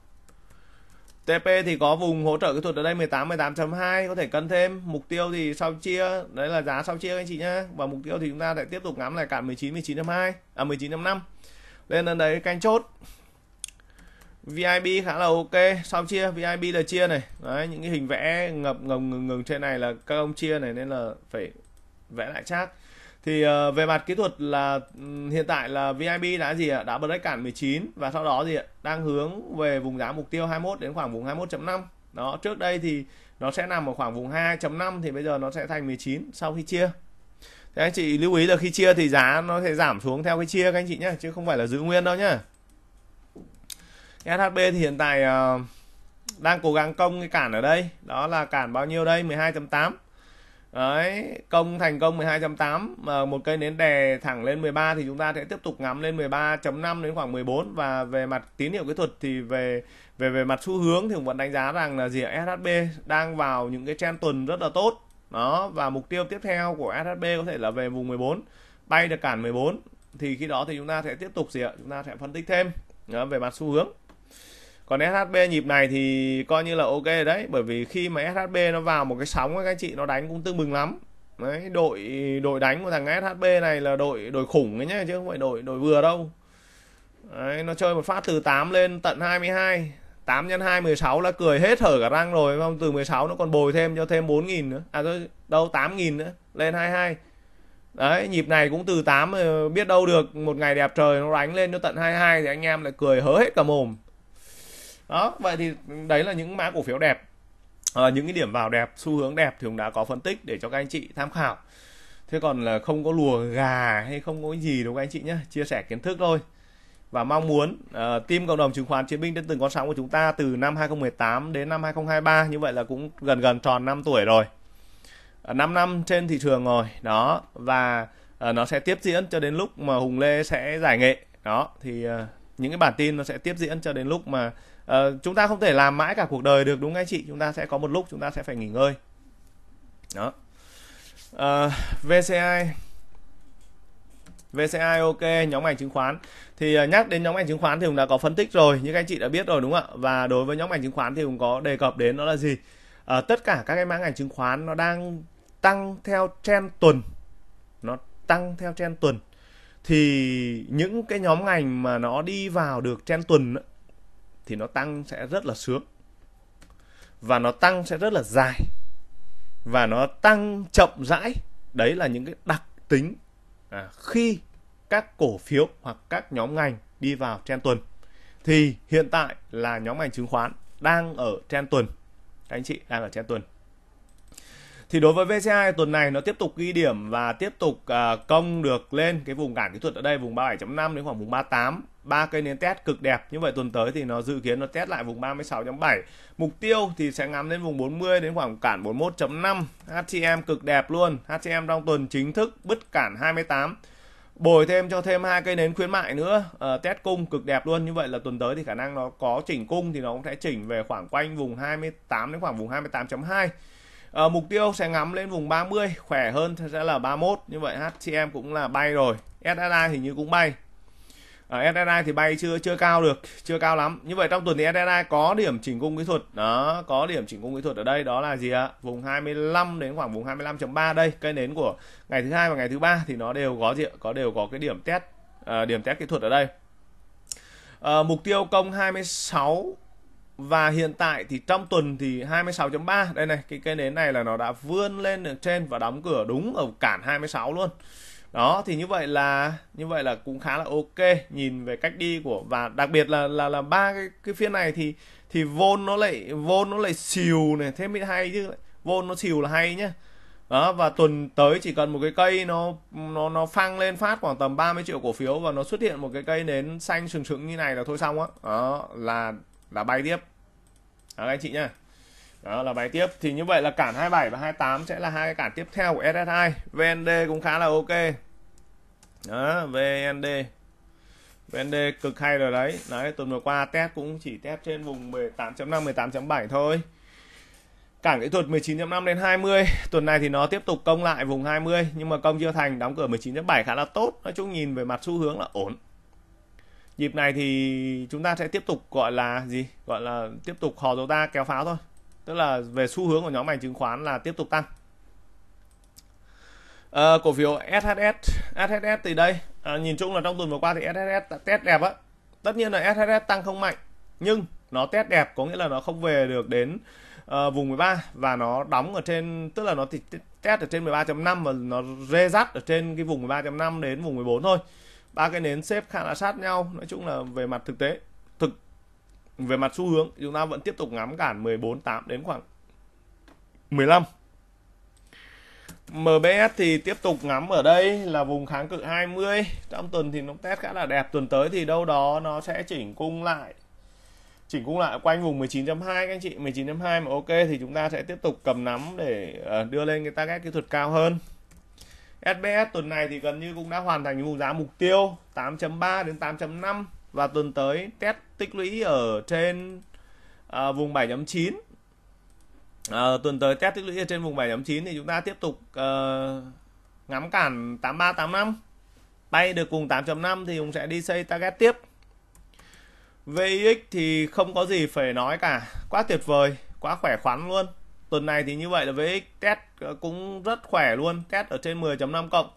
TP thì có vùng hỗ trợ kỹ thuật ở đây 18 18.2 có thể cân thêm mục tiêu thì sau chia đấy là giá sau chia anh chị nhá và mục tiêu thì chúng ta lại tiếp tục ngắm lại cản 19 19.2 à 19.5 lên lần đấy canh chốt VIP khá là ok sau chia VIP là chia này đấy những cái hình vẽ ngập ngầm ngừng ngừng trên này là các ông chia này nên là phải vẽ lại chat thì uh, về mặt kỹ thuật là um, hiện tại là VIP đã gì ạ đã break cản 19 và sau đó gì ạ đang hướng về vùng giá mục tiêu 21 đến khoảng vùng 21.5 đó trước đây thì nó sẽ nằm ở khoảng vùng 2.5 thì bây giờ nó sẽ thành 19 sau khi chia thế anh chị lưu ý là khi chia thì giá nó sẽ giảm xuống theo cái chia các anh chị nhé chứ không phải là giữ nguyên đâu nhá SHB thì hiện tại uh, đang cố gắng công cái cản ở đây đó là cản bao nhiêu đây 12.8 Đấy, công thành công 12.8 mà một cây nến đè thẳng lên 13 thì chúng ta sẽ tiếp tục ngắm lên 13.5 đến khoảng 14 và về mặt tín hiệu kỹ thuật thì về về về mặt xu hướng thì vẫn đánh giá rằng là gì SHB đang vào những cái trend tuần rất là tốt. Đó và mục tiêu tiếp theo của SHB có thể là về vùng 14, bay được cản 14 thì khi đó thì chúng ta sẽ tiếp tục gì ạ? Chúng ta sẽ phân tích thêm đó, về mặt xu hướng còn SHB nhịp này thì coi như là ok đấy bởi vì khi mà SHB nó vào một cái sóng các anh chị nó đánh cũng tương mừng lắm đấy đội đội đánh của thằng SHB này là đội đội khủng ấy nhá chứ không phải đội đội vừa đâu đấy, nó chơi một phát từ 8 lên tận 22 8 nhân 2 16 là cười hết thở cả răng rồi không từ 16 nó còn bồi thêm cho thêm 4.000 nữa à đâu 8.000 nữa lên 22 đấy nhịp này cũng từ 8 ờ, biết đâu được một ngày đẹp trời nó đánh lên cho tận 22 thì anh em lại cười hớ hết cả mồm đó vậy thì đấy là những mã cổ phiếu đẹp à, những cái điểm vào đẹp xu hướng đẹp thì cũng đã có phân tích để cho các anh chị tham khảo thế còn là không có lùa gà hay không có gì đâu các anh chị nhé chia sẻ kiến thức thôi và mong muốn uh, team cộng đồng chứng khoán chiến binh trên từng con sóng của chúng ta từ năm 2018 đến năm 2023 như vậy là cũng gần gần tròn 5 tuổi rồi uh, ờ, 5 năm trên thị trường rồi đó và uh, nó sẽ tiếp diễn cho đến lúc mà Hùng Lê sẽ giải nghệ đó thì uh, những cái bản tin nó sẽ tiếp diễn cho đến lúc mà Ờ, chúng ta không thể làm mãi cả cuộc đời được đúng không anh chị chúng ta sẽ có một lúc chúng ta sẽ phải nghỉ ngơi đó uh, ờ, VCI VCI ok nhóm ngành chứng khoán thì ờ, nhắc đến nhóm ngành chứng khoán thì cũng đã có phân tích rồi như các anh chị đã biết rồi đúng không ạ và đối với nhóm ngành chứng khoán thì cũng có đề cập đến đó là gì à, tất cả các cái mã ngành chứng khoán nó đang tăng theo trend tuần nó tăng theo trend tuần thì những cái nhóm ngành mà nó đi vào được trend tuần thì nó tăng sẽ rất là sướng và nó tăng sẽ rất là dài và nó tăng chậm rãi đấy là những cái đặc tính à, khi các cổ phiếu hoặc các nhóm ngành đi vào trend tuần thì hiện tại là nhóm ngành chứng khoán đang ở trend tuần các anh chị đang ở trend tuần thì đối với VCI tuần này nó tiếp tục ghi điểm và tiếp tục uh, à, công được lên cái vùng cản kỹ thuật ở đây vùng 37.5 đến khoảng vùng 38 ba cây nến test cực đẹp như vậy tuần tới thì nó dự kiến nó test lại vùng 36.7 mục tiêu thì sẽ ngắm lên vùng 40 đến khoảng cản 41.5 HTM cực đẹp luôn HTM trong tuần chính thức bứt cản 28 bồi thêm cho thêm hai cây nến khuyến mại nữa uh, ờ, test cung cực đẹp luôn như vậy là tuần tới thì khả năng nó có chỉnh cung thì nó cũng sẽ chỉnh về khoảng quanh vùng 28 đến khoảng vùng 28.2 À, ờ, mục tiêu sẽ ngắm lên vùng 30 khỏe hơn sẽ là 31 như vậy hcm cũng là bay rồi SSI hình như cũng bay à, ờ, SSI thì bay chưa chưa cao được chưa cao lắm như vậy trong tuần thì SSI có điểm chỉnh cung kỹ thuật đó có điểm chỉnh cung kỹ thuật ở đây đó là gì ạ vùng 25 đến khoảng vùng 25.3 đây cây nến của ngày thứ hai và ngày thứ ba thì nó đều có gì ạ có đều có cái điểm test à, điểm test kỹ thuật ở đây à, mục tiêu công 26 và hiện tại thì trong tuần thì 26.3 đây này cái cây nến này là nó đã vươn lên được trên và đóng cửa đúng ở cản 26 luôn đó thì như vậy là như vậy là cũng khá là ok nhìn về cách đi của và đặc biệt là là là ba cái cái phiên này thì thì vôn nó lại vôn nó lại xìu này thế mới hay chứ vôn nó xìu là hay nhá đó và tuần tới chỉ cần một cái cây nó nó nó phăng lên phát khoảng tầm 30 triệu cổ phiếu và nó xuất hiện một cái cây nến xanh sừng sững như này là thôi xong á đó. đó là là bay tiếp đó các anh chị nhá đó là bài tiếp thì như vậy là cản 27 và 28 sẽ là hai cái cản tiếp theo của SSI VND cũng khá là ok đó VND VND cực hay rồi đấy đấy tuần vừa qua test cũng chỉ test trên vùng 18.5 18.7 thôi cản kỹ thuật 19.5 đến 20 tuần này thì nó tiếp tục công lại vùng 20 nhưng mà công chưa thành đóng cửa 19.7 khá là tốt nói chung nhìn về mặt xu hướng là ổn nhịp này thì chúng ta sẽ tiếp tục gọi là gì gọi là tiếp tục hò dấu ta kéo pháo thôi tức là về xu hướng của nhóm ngành chứng khoán là tiếp tục tăng à, cổ phiếu SHS SHS thì đây à, nhìn chung là trong tuần vừa qua thì SHS test đẹp á tất nhiên là SHS tăng không mạnh nhưng nó test đẹp có nghĩa là nó không về được đến uh, vùng 13 và nó đóng ở trên tức là nó thì test ở trên 13.5 và nó rê rắt ở trên cái vùng 13.5 đến vùng 14 thôi ba cái nến xếp khá là sát nhau nói chung là về mặt thực tế về mặt xu hướng chúng ta vẫn tiếp tục ngắm cản 14.8 đến khoảng 15 MBS thì tiếp tục ngắm ở đây là vùng kháng cự 20 trong tuần thì nó test khá là đẹp tuần tới thì đâu đó nó sẽ chỉnh cung lại chỉnh cung lại quanh vùng 19.2 các anh chị 19.2 mà ok thì chúng ta sẽ tiếp tục cầm nắm để ờ, đưa lên cái target kỹ thuật cao hơn SBS tuần này thì gần như cũng đã hoàn thành vùng giá mục tiêu 8.3 đến 8.5 và tuần tới test tích lũy ở trên à, vùng 7.9 à, tuần tới test tích lũy ở trên vùng 7.9 thì chúng ta tiếp tục à, ngắm cản 8385 bay được vùng 8.5 thì cũng sẽ đi xây target tiếp VX thì không có gì phải nói cả quá tuyệt vời quá khỏe khoắn luôn tuần này thì như vậy là VX test ờ, cũng rất khỏe luôn test ở trên 10.5 cộng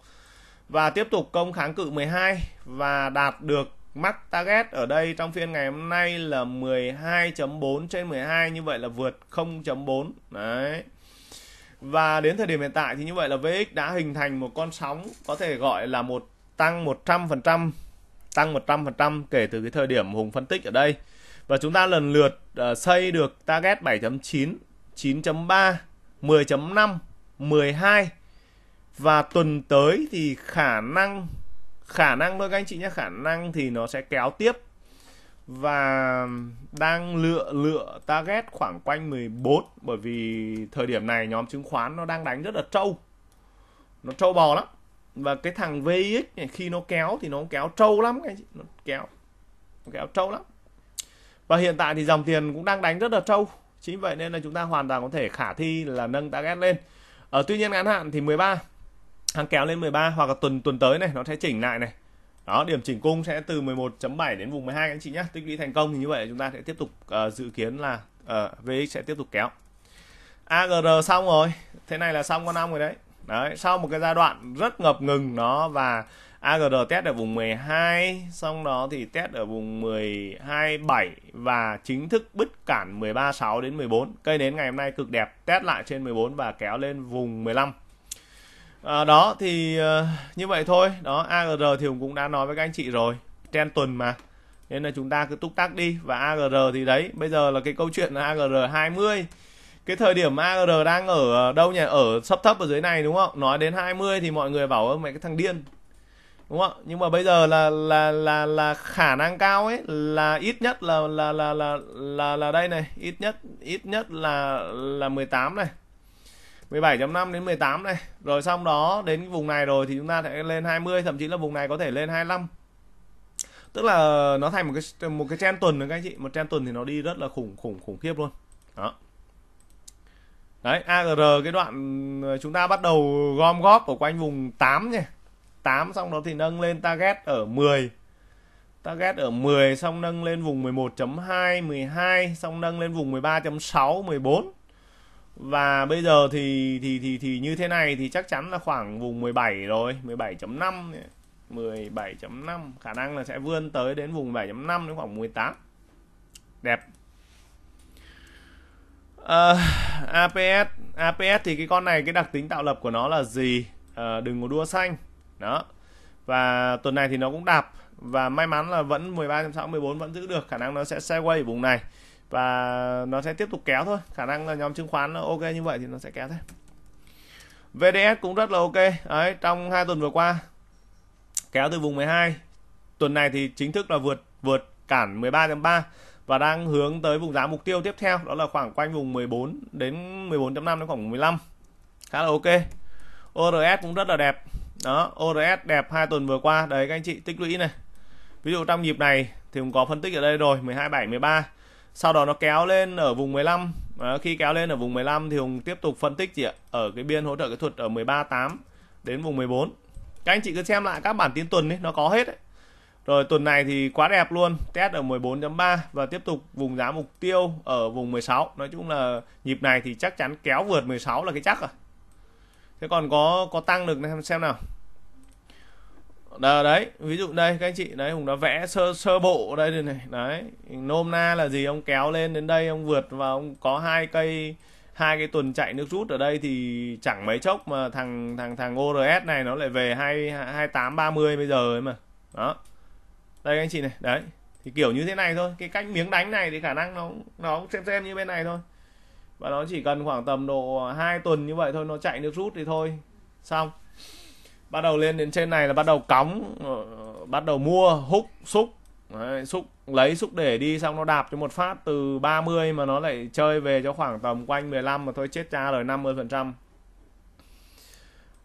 và tiếp tục công kháng cự 12 và đạt được Mắt target ở đây trong phiên ngày hôm nay là 12.4 trên 12 như vậy là vượt 0.4. Đấy. Và đến thời điểm hiện tại thì như vậy là VX đã hình thành một con sóng có thể gọi là một tăng 100%, tăng 100% kể từ cái thời điểm Hùng phân tích ở đây. Và chúng ta lần lượt uh, xây được target 7.9, 9.3, 10.5, 12 và tuần tới thì khả năng khả năng thôi các anh chị nhé khả năng thì nó sẽ kéo tiếp và đang lựa lựa target khoảng quanh 14 bởi vì thời điểm này nhóm chứng khoán nó đang đánh rất là trâu nó trâu bò lắm và cái thằng vx này khi nó kéo thì nó kéo trâu lắm các anh chị nó kéo nó kéo trâu lắm và hiện tại thì dòng tiền cũng đang đánh rất là trâu chính vậy nên là chúng ta hoàn toàn có thể khả thi là nâng target lên ở ờ, tuy nhiên ngắn hạn thì 13 hàng kéo lên 13 hoặc là tuần tuần tới này nó sẽ chỉnh lại này đó điểm chỉnh cung sẽ từ 11.7 đến vùng 12 anh chị nhé tích lũy thành công thì như vậy chúng ta sẽ tiếp tục uh, dự kiến là uh, ờ, VX sẽ tiếp tục kéo AGR xong rồi thế này là xong con năm rồi đấy đấy sau một cái giai đoạn rất ngập ngừng nó và AGR test ở vùng 12 xong đó thì test ở vùng 12.7 và chính thức bứt cản 13.6 đến 14 cây đến ngày hôm nay cực đẹp test lại trên 14 và kéo lên vùng 15 à, đó thì uh, như vậy thôi đó AGR thì Hùng cũng đã nói với các anh chị rồi trên tuần mà nên là chúng ta cứ túc tác đi và AGR thì đấy bây giờ là cái câu chuyện là AGR 20 cái thời điểm AGR đang ở ờ, đâu nhỉ ở sấp thấp ở dưới này đúng không nói đến 20 thì mọi người bảo mày cái thằng điên đúng không nhưng mà bây giờ là là là là khả năng cao ấy là ít nhất là là là là là là đây này ít nhất ít nhất là là 18 này 17.5 đến 18 này rồi xong đó đến cái vùng này rồi thì chúng ta sẽ lên 20 thậm chí là vùng này có thể lên 25 tức là nó thành một cái một cái trend tuần nữa các anh chị một trend tuần thì nó đi rất là khủng khủng khủng khiếp luôn đó đấy AGR cái đoạn ờ, chúng ta bắt đầu gom góp ở quanh vùng 8 nhỉ 8 xong đó thì nâng lên target ở 10 target ở 10 xong nâng lên vùng 11.2 12 xong nâng lên vùng 13.6 14 và bây giờ thì thì thì thì như thế này thì chắc chắn là khoảng vùng 17 rồi 17.5 17.5 khả năng là sẽ vươn tới đến vùng 7.5 đến khoảng 18 đẹp uh, ờ, APS APS thì cái con này cái đặc tính tạo lập của nó là gì uh, đừng có đua xanh đó và tuần này thì nó cũng đạp và may mắn là vẫn 13.6 14 vẫn giữ được khả năng nó sẽ xe quay vùng này và nó sẽ tiếp tục kéo thôi khả năng là nhóm chứng khoán ok như vậy thì nó sẽ kéo thế VDS cũng rất là ok đấy trong hai tuần vừa qua kéo từ vùng 12 tuần này thì chính thức là vượt vượt cản 13.3 và đang hướng tới vùng giá mục tiêu tiếp theo đó là khoảng quanh vùng 14 đến 14.5 đến khoảng 15 khá là ok ORS cũng rất là đẹp đó ORS đẹp hai tuần vừa qua đấy các anh chị tích lũy này ví dụ trong nhịp này thì cũng có phân tích ở đây rồi 12 7 13 sau đó nó kéo lên ở vùng 15 à, khi kéo lên ở vùng 15 thì Hùng tiếp tục phân tích chị ạ ở cái biên hỗ trợ kỹ thuật ở 138 đến vùng 14 các anh chị cứ xem lại các bản tin tuần đi nó có hết ấy. rồi tuần này thì quá đẹp luôn test ở 14.3 và tiếp tục vùng giá mục tiêu ở vùng 16 nói chung là nhịp này thì chắc chắn kéo vượt 16 là cái chắc rồi à. thế còn có có tăng được xem nào đó, đấy ví dụ đây các anh chị đấy hùng đã vẽ sơ sơ bộ đây đây này đấy nôm na là gì ông kéo lên đến đây ông vượt và ông có hai cây hai cái tuần chạy nước rút ở đây thì chẳng mấy chốc mà thằng thằng thằng ORS này nó lại về hai hai tám ba mươi bây giờ ấy mà đó đây anh chị này đấy thì kiểu như thế này thôi cái cách miếng đánh này thì khả năng nó nó xem xem như bên này thôi và nó chỉ cần khoảng tầm độ hai tuần như vậy thôi nó chạy nước rút thì thôi xong bắt đầu lên đến trên này là bắt đầu cóng ờ, bắt đầu mua hút xúc Đấy, xúc lấy xúc để đi xong nó đạp cho một phát từ 30 mà nó lại chơi về cho khoảng tầm quanh 15 mà thôi chết cha lời 50 phần trăm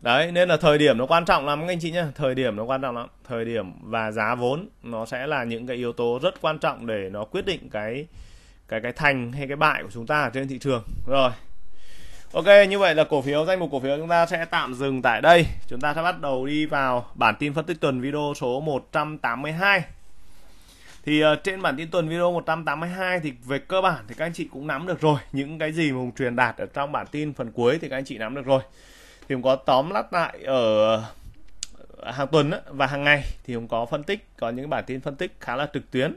đấy nên là thời điểm nó quan trọng lắm anh chị nhé thời điểm nó quan trọng lắm thời điểm và giá vốn nó sẽ là những cái yếu tố rất quan trọng để nó quyết định cái cái cái thành hay cái bại của chúng ta trên thị trường rồi Ok, như vậy là cổ phiếu danh mục cổ phiếu chúng ta sẽ tạm dừng tại đây. Chúng ta sẽ bắt đầu đi vào bản tin phân tích tuần video số 182. Thì uh, trên bản tin tuần video 182 thì về cơ bản thì các anh chị cũng nắm được rồi, những cái gì mà truyền đạt ở trong bản tin phần cuối thì các anh chị nắm được rồi. Thì Hùng có tóm lát lại ở ờ, hàng tuần và hàng ngày thì Hùng có phân tích có những bản tin phân tích khá là trực tuyến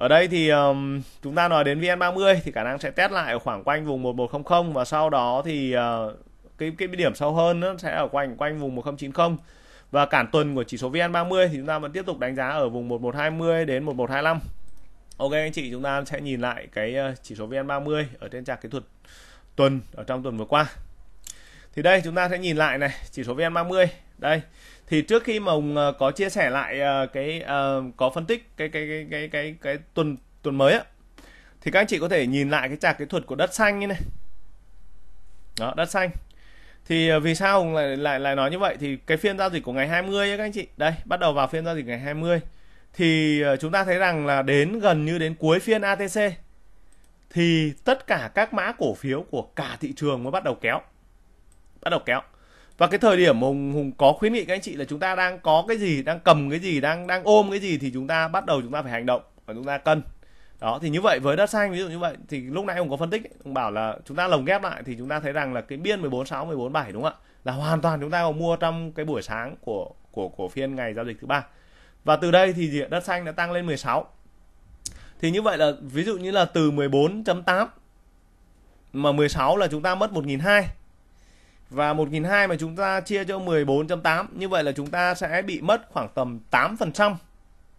ở đây thì um, chúng ta nói đến VN30 thì khả năng sẽ test lại ở khoảng quanh vùng 1100 và sau đó thì uh, cái cái điểm sâu hơn nó sẽ ở quanh quanh vùng 1090 và cản tuần của chỉ số VN30 thì chúng ta vẫn tiếp tục đánh giá ở vùng 1120 đến 1125. Ok anh chị, chúng ta sẽ nhìn lại cái ờ, chỉ số VN30 ở trên chart kỹ thuật tuần ở trong tuần vừa qua. Thì đây chúng ta sẽ nhìn lại này, chỉ số VN30 đây thì trước khi mà ông ờ, có chia sẻ lại ờ, cái ờ, có phân tích cái cái cái cái cái cái tuần tuần mới á thì các anh chị có thể nhìn lại cái trạc kỹ thuật của đất xanh như này đó đất xanh thì vì sao ông lại lại lại nói như vậy thì cái phiên giao dịch của ngày 20 ấy các anh chị đây bắt đầu vào phiên giao dịch ngày 20 thì chúng ta thấy rằng là đến gần như đến cuối phiên ATC thì tất cả các mã cổ phiếu của cả thị trường mới bắt đầu kéo bắt đầu kéo và cái thời điểm hùng hùng có khuyến nghị các anh chị là chúng ta đang có cái gì đang cầm cái gì đang đang ôm cái gì thì chúng ta bắt đầu chúng ta phải hành động và chúng ta cân đó thì như vậy với đất xanh ví dụ như vậy thì lúc nãy hùng có phân tích hùng bảo là chúng ta lồng ghép lại thì chúng ta thấy rằng là cái biên 146 147 đúng không ạ là hoàn toàn chúng ta có mua trong cái buổi sáng của của của phiên ngày giao dịch thứ ba và từ đây thì đất xanh đã tăng lên 16 thì như vậy là ví dụ như là từ 14.8 mà 16 là chúng ta mất 1 hai và 1.200 mà chúng ta chia cho 14.8 như vậy là chúng ta sẽ bị mất khoảng tầm 8%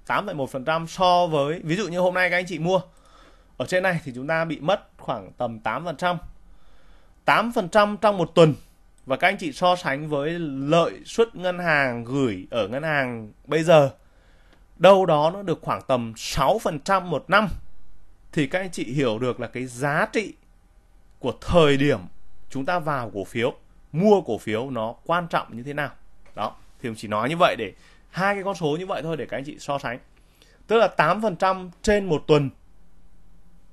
8,1% so với ví dụ như hôm nay các anh chị mua ở trên này thì chúng ta bị mất khoảng tầm 8% 8% trong một tuần và các anh chị so sánh với lợi suất ngân hàng gửi ở ngân hàng bây giờ đâu đó nó được khoảng tầm 6% một năm thì các anh chị hiểu được là cái giá trị của thời điểm chúng ta vào cổ phiếu mua cổ phiếu nó quan trọng như thế nào đó thì ông chỉ nói như vậy để hai cái con số như vậy thôi để các anh chị so sánh tức là 8% trên một tuần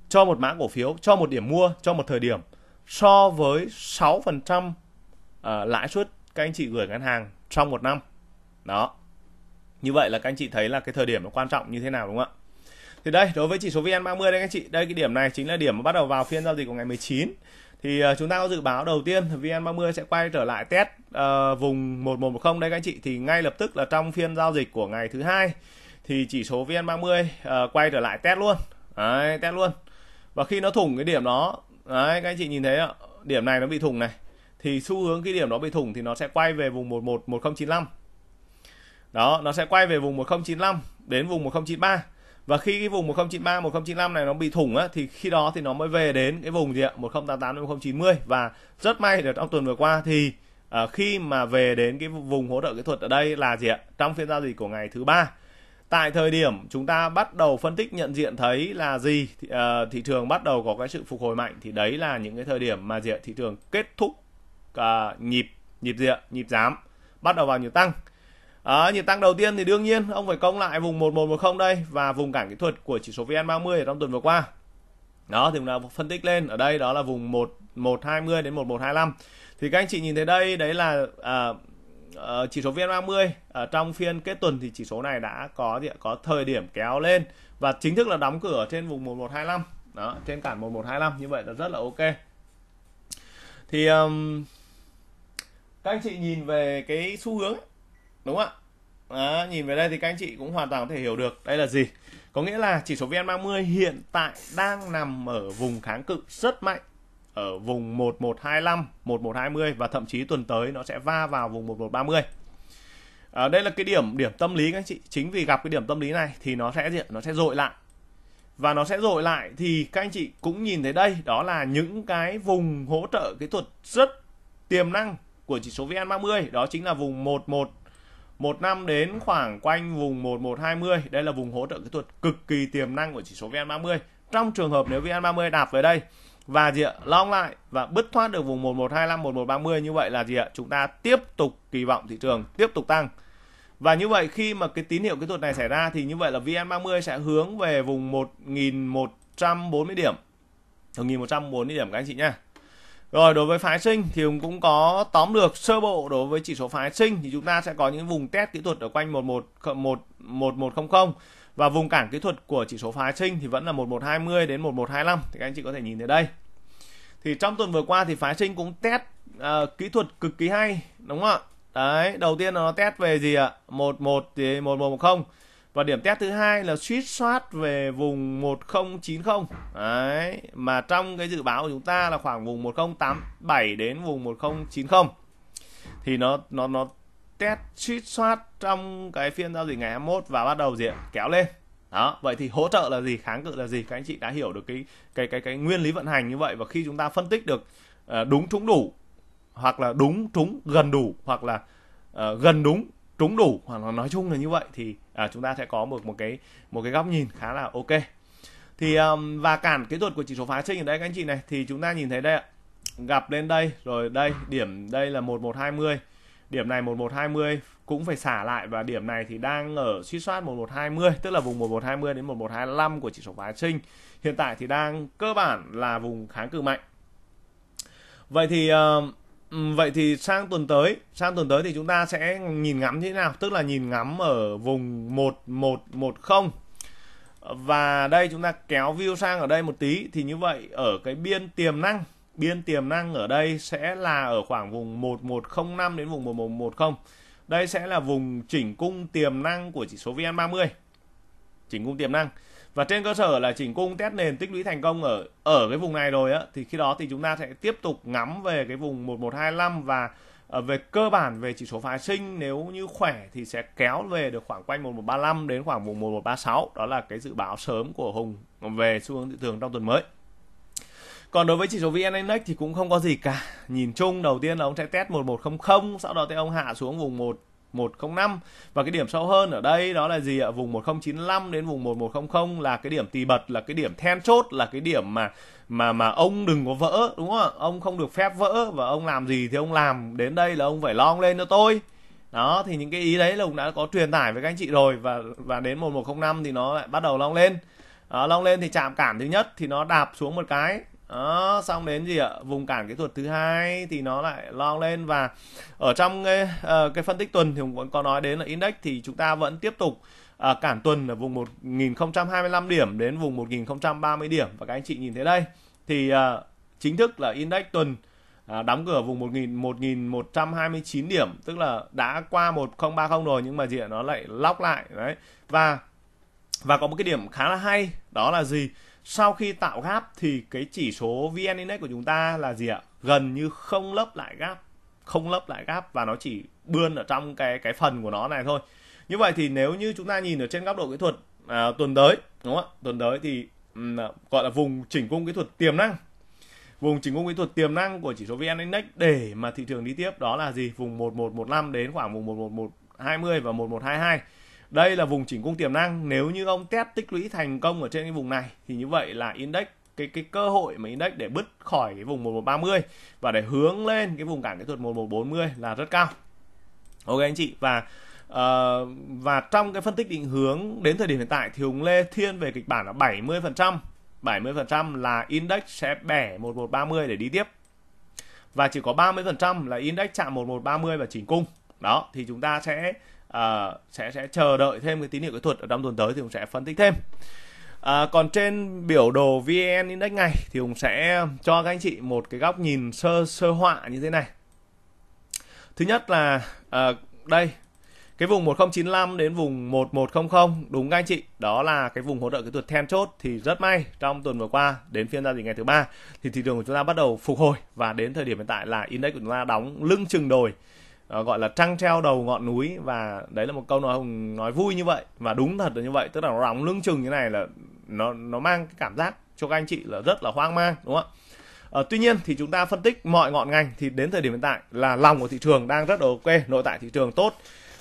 cho một mã cổ phiếu cho một điểm mua cho một thời điểm so với 6% uh, ờ, lãi suất các anh chị gửi ngân hàng trong một năm đó như vậy là các anh chị thấy là cái thời điểm nó quan trọng như thế nào đúng không ạ thì đây đối với chỉ số VN30 đây các anh chị đây cái điểm này chính là điểm mà bắt đầu vào phiên giao dịch của ngày 19 thì uh, chúng ta có dự báo đầu tiên VN30 sẽ quay trở lại test uh, vùng 1110 đây các anh chị thì ngay lập tức là trong phiên giao dịch của ngày thứ hai thì chỉ số VN30 uh, ờ, quay trở lại test luôn đấy, test luôn và khi nó thủng cái điểm đó đấy các anh chị nhìn thấy ạ điểm này nó bị thủng này thì xu hướng cái điểm đó bị thủng thì nó sẽ quay về vùng 11 1095 đó nó sẽ quay về vùng 1095 đến vùng 1093 và khi cái vùng 1093 1095 này nó bị thủng á thì khi đó thì nó mới về đến cái vùng gì ạ 1088 1090 và rất may là trong tuần vừa qua thì à, khi mà về đến cái vùng hỗ trợ kỹ thuật ở đây là gì ạ trong phiên giao dịch của ngày thứ ba tại thời điểm chúng ta bắt đầu phân tích nhận diện thấy là gì thì, uh, thị trường bắt đầu có cái sự phục hồi mạnh thì đấy là những cái thời điểm mà gì ạ thị trường kết thúc uh, nhịp nhịp gì nhịp giảm bắt đầu vào nhịp tăng À, nhịp tăng đầu tiên thì đương nhiên ông phải công lại vùng 1110 đây và vùng cản kỹ thuật của chỉ số VN30 trong tuần vừa qua. Đó thì là phân tích lên ở đây đó là vùng 1120 đến 1125. Thì các anh chị nhìn thấy đây đấy là à, à, chỉ số VN30 à, trong phiên kết tuần thì chỉ số này đã có gì có thời điểm kéo lên và chính thức là đóng cửa trên vùng 1125. Đó, trên cản 1125 như vậy là rất là ok. Thì um, các anh chị nhìn về cái xu hướng đúng không ạ đó, nhìn về đây thì các anh chị cũng hoàn toàn có thể hiểu được đây là gì có nghĩa là chỉ số VN30 hiện tại đang nằm ở vùng kháng cự rất mạnh ở vùng 1125, 1120 và thậm chí tuần tới nó sẽ va vào vùng 1130. ở ờ, đây là cái điểm điểm tâm lý các anh chị. Chính vì gặp cái điểm tâm lý này thì nó sẽ diện nó sẽ dội lại. Và nó sẽ dội lại thì các anh chị cũng nhìn thấy đây, đó là những cái vùng hỗ trợ kỹ thuật rất tiềm năng của chỉ số VN30, đó chính là vùng 11 một năm đến khoảng quanh vùng 1120 đây là vùng hỗ trợ kỹ thuật cực kỳ tiềm năng của chỉ số VN30 trong trường hợp nếu VN30 đạp về đây và gì ạ long lại và bứt thoát được vùng 1125 1130 như vậy là gì ạ chúng ta tiếp tục kỳ vọng thị trường tiếp tục tăng và như vậy khi mà cái tín hiệu kỹ thuật này xảy ra thì như vậy là VN30 sẽ hướng về vùng 1140 điểm 1140 điểm các anh chị nha rồi đối với phái sinh thì cũng có tóm được sơ bộ đối với chỉ số phái sinh thì chúng ta sẽ có những vùng test kỹ thuật ở quanh 11 11 1100 và vùng cản kỹ thuật của chỉ số phái sinh thì vẫn là 1120 đến 1125 thì các anh chị có thể nhìn thấy đây. Thì trong tuần vừa qua thì phái sinh cũng test uh, kỹ thuật cực kỳ hay đúng không ạ? Đấy, đầu tiên nó test về gì ạ? 11 thì 1110 và điểm test thứ hai là suýt soát về vùng 1090 đấy mà trong cái dự báo của chúng ta là khoảng vùng 1087 đến vùng 1090 thì nó nó nó test suýt soát trong cái phiên giao dịch ngày 21 và bắt đầu diện kéo lên đó vậy thì hỗ trợ là gì kháng cự là gì các anh chị đã hiểu được cái cái cái cái nguyên lý vận hành như vậy và khi chúng ta phân tích được ờ, đúng trúng đủ hoặc là đúng trúng gần đủ hoặc là uh, gần đúng trúng đủ hoặc là nói chung là như vậy thì à, chúng ta sẽ có một một cái một cái góc nhìn khá là ok thì um, và cản kỹ thuật của chỉ số phái sinh ở đây các anh chị này thì chúng ta nhìn thấy đây ạ gặp lên đây rồi đây điểm đây là 1120 điểm này 1120 cũng phải xả lại và điểm này thì đang ở suy soát 1120 tức là vùng 1120 đến 1125 của chỉ số phái sinh hiện tại thì đang cơ bản là vùng kháng cự mạnh vậy thì uh, Ừ, vậy thì sang tuần tới sang tuần tới thì chúng ta sẽ nhìn ngắm như thế nào tức là nhìn ngắm ở vùng một một một không và đây chúng ta kéo view sang ở đây một tí thì như vậy ở cái biên tiềm năng biên tiềm năng ở đây sẽ là ở khoảng vùng 1105 đến vùng 1110 đây sẽ là vùng chỉnh cung tiềm năng của chỉ số VN30 chỉnh cung tiềm năng và trên cơ sở là chỉnh cung test nền tích lũy thành công ở ở cái vùng này rồi á thì khi đó thì chúng ta sẽ tiếp tục ngắm về cái vùng 1125 và ờ, về cơ bản về chỉ số phái sinh nếu như khỏe thì sẽ kéo về được khoảng quanh 1135 đến khoảng vùng 1136 đó là cái dự báo sớm của Hùng về xu hướng thị trường trong tuần mới còn đối với chỉ số VN Index thì cũng không có gì cả. Nhìn chung đầu tiên là ông sẽ test 1100, sau đó thì ông hạ xuống vùng 1 105 và cái điểm sâu hơn ở đây đó là gì ạ vùng 1095 đến vùng 1100 là cái điểm tì bật là cái điểm then chốt là cái điểm mà mà mà ông đừng có vỡ đúng không ạ ông không được phép vỡ và ông làm gì thì ông làm đến đây là ông phải long lên cho tôi đó thì những cái ý đấy là ông đã có truyền tải với các anh chị rồi và và đến 1105 thì nó lại bắt đầu long lên đó, long lên thì chạm cản thứ nhất thì nó đạp xuống một cái đó ờ, xong đến gì ạ vùng cản kỹ thuật thứ hai thì nó lại lo lên và ở trong cái, uh, cái phân tích tuần thì cũng có nói đến là index thì chúng ta vẫn tiếp tục à, cản tuần ở vùng 1025 điểm đến vùng 1030 điểm và các anh chị nhìn thấy đây thì à, chính thức là index tuần à, đóng cửa vùng 1000 1129 điểm tức là đã qua 1030 rồi nhưng mà gì nó lại lóc lại đấy và và có một cái điểm khá là hay đó là gì sau khi tạo gap thì cái chỉ số vn index của chúng ta là gì ạ gần như không lấp lại gap không lấp lại gap và nó chỉ bươn ở trong cái cái phần của nó này thôi như vậy thì nếu như chúng ta nhìn ở trên góc độ kỹ thuật à, tuần tới đúng không ạ tuần tới thì um, gọi là vùng chỉnh cung kỹ thuật tiềm năng vùng chỉnh cung kỹ thuật tiềm năng của chỉ số vn index để mà thị trường đi tiếp đó là gì vùng 1115 đến khoảng vùng 11120 và 1122 đây là vùng chỉnh cung tiềm năng nếu như ông test tích lũy thành công ở trên cái vùng này thì như vậy là index cái cái cơ hội mà index để bứt khỏi cái vùng 1130 và để hướng lên cái vùng cản kỹ thuật 1140 là rất cao. Ok anh chị và Uh, và trong cái phân tích định hướng đến thời điểm hiện tại thì Hùng Lê thiên về kịch bản là 70%, 70% là index sẽ bẻ 1130 để đi tiếp. Và chỉ có 30% là index chạm 1130 và chỉnh cung. Đó thì chúng ta sẽ à, sẽ sẽ chờ đợi thêm cái tín hiệu kỹ thuật ở trong tuần tới thì cũng sẽ phân tích thêm à, còn trên biểu đồ vn index ngày thì cũng sẽ cho các anh chị một cái góc nhìn sơ sơ họa như thế này thứ nhất là à, đây cái vùng 1095 đến vùng 1100 đúng các anh chị đó là cái vùng hỗ trợ kỹ thuật then chốt thì rất may trong tuần vừa qua đến phiên giao dịch ngày thứ ba thì thị trường của chúng ta bắt đầu phục hồi và đến thời điểm hiện tại là index của chúng ta đóng lưng chừng đồi Ờ, gọi là trăng treo đầu ngọn núi và đấy là một câu nói hùng nói vui như vậy và đúng thật là như vậy tức là nó đóng lưng chừng như này là nó nó mang cái cảm giác cho các anh chị là rất là hoang mang đúng không ạ ờ, tuy nhiên thì chúng ta phân tích mọi ngọn ngành thì đến thời điểm hiện tại là lòng của thị trường đang rất là ok nội tại thị trường tốt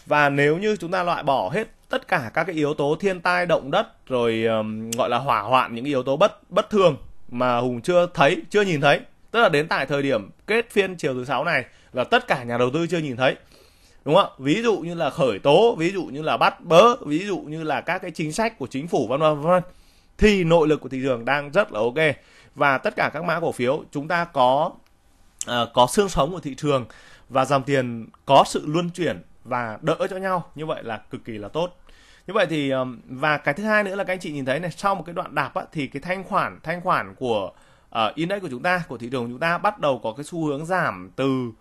và nếu như chúng ta loại bỏ hết tất cả các cái yếu tố thiên tai động đất rồi um, gọi là hỏa hoạn những yếu tố bất bất thường mà hùng chưa thấy chưa nhìn thấy tức là đến tại thời điểm kết phiên chiều thứ sáu này là tất cả nhà đầu tư chưa nhìn thấy đúng không ví dụ như là khởi tố ví dụ như là bắt bớ ví dụ như là các cái chính sách của chính phủ vân vân vân thì nội lực của thị trường đang rất là ok và tất cả các mã cổ phiếu chúng ta có uh, có xương sống của thị trường và dòng tiền có sự luân chuyển và đỡ cho nhau như vậy là cực kỳ là tốt như vậy thì và cái thứ hai nữa là các anh chị nhìn thấy này sau một cái đoạn đạp á, thì cái thanh khoản thanh khoản của uh, index của chúng ta của thị trường chúng ta bắt đầu có cái xu hướng giảm từ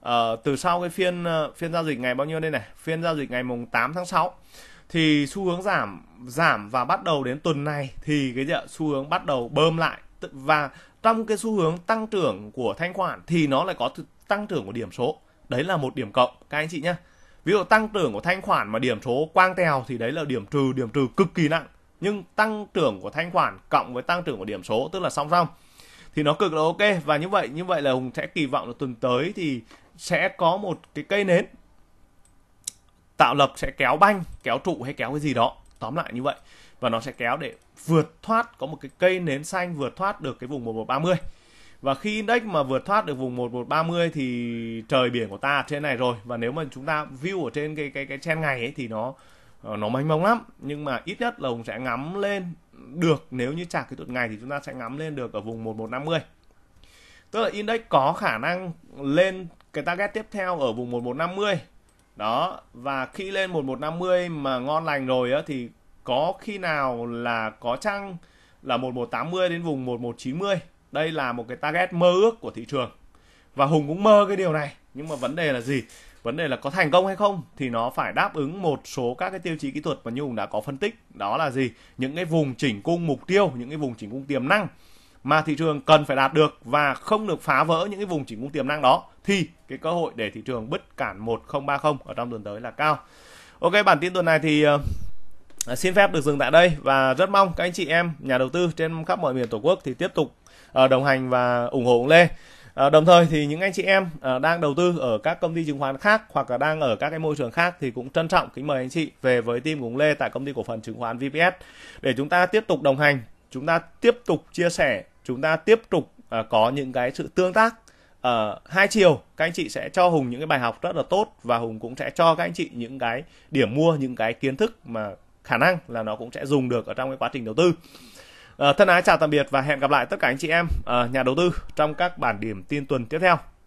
uh, từ sau cái phiên uh, phiên giao dịch ngày bao nhiêu đây này phiên giao dịch ngày mùng 8 tháng 6 thì xu hướng giảm giảm và bắt đầu đến tuần này thì cái gì ạ? xu hướng bắt đầu bơm lại và trong cái xu hướng tăng trưởng của thanh khoản thì nó lại có tăng trưởng của điểm số đấy là một điểm cộng các anh chị nhé ví dụ tăng trưởng của thanh khoản mà điểm số quang tèo thì đấy là điểm trừ điểm trừ cực kỳ nặng nhưng tăng trưởng của thanh khoản cộng với tăng trưởng của điểm số tức là song song thì nó cực là ok và như vậy như vậy là hùng sẽ kỳ vọng là tuần tới thì sẽ có một cái cây nến tạo lập sẽ kéo banh kéo trụ hay kéo cái gì đó tóm lại như vậy và nó sẽ kéo để vượt thoát có một cái cây nến xanh vượt thoát được cái vùng 1130 và khi index mà vượt thoát được vùng 1130 thì trời biển của ta ở trên này rồi và nếu mà chúng ta view ở trên cái cái cái chen ngày ấy thì nó ờ, nó mênh mông lắm nhưng mà ít nhất là hùng sẽ ngắm lên được nếu như trả kỹ thuật ngày thì chúng ta sẽ ngắm lên được ở vùng 1150 tức là index có khả năng lên cái target tiếp theo ở vùng 1150 đó và khi lên 1150 mà ngon lành rồi á, thì có khi nào là có chăng là 1180 đến vùng 1190 đây là một cái target mơ ước của thị trường và Hùng cũng mơ cái điều này nhưng mà vấn đề là gì vấn đề là có thành công hay không thì nó phải đáp ứng một số các cái tiêu chí kỹ thuật mà như hùng đã có phân tích đó là gì những cái vùng chỉnh cung mục tiêu những cái vùng chỉnh cung tiềm năng mà thị trường cần phải đạt được và không được phá vỡ những cái vùng chỉnh cung tiềm năng đó thì cái cơ hội để thị trường bứt cản 1030 ở trong tuần tới là cao. Ok bản tin tuần này thì uh, xin phép được dừng tại đây và rất mong các anh chị em nhà đầu tư trên khắp mọi miền Tổ quốc thì tiếp tục uh, đồng hành và ủng hộ Lê. Ờ, đồng thời thì những anh chị em ờ, đang đầu tư ở các công ty chứng khoán khác hoặc là đang ở các cái môi trường khác thì cũng trân trọng kính mời anh chị về với team cùng Lê tại công ty cổ phần chứng khoán VPS để chúng ta tiếp tục đồng hành, chúng ta tiếp tục chia sẻ, chúng ta tiếp tục ờ, có những cái sự tương tác ở hai chiều các anh chị sẽ cho hùng những cái bài học rất là tốt và hùng cũng sẽ cho các anh chị những cái điểm mua những cái kiến thức mà khả năng là nó cũng sẽ dùng được ở trong cái quá trình đầu tư Ờ, thân ái chào tạm biệt và hẹn gặp lại tất cả anh chị em nhà đầu tư trong các bản điểm tin tuần tiếp theo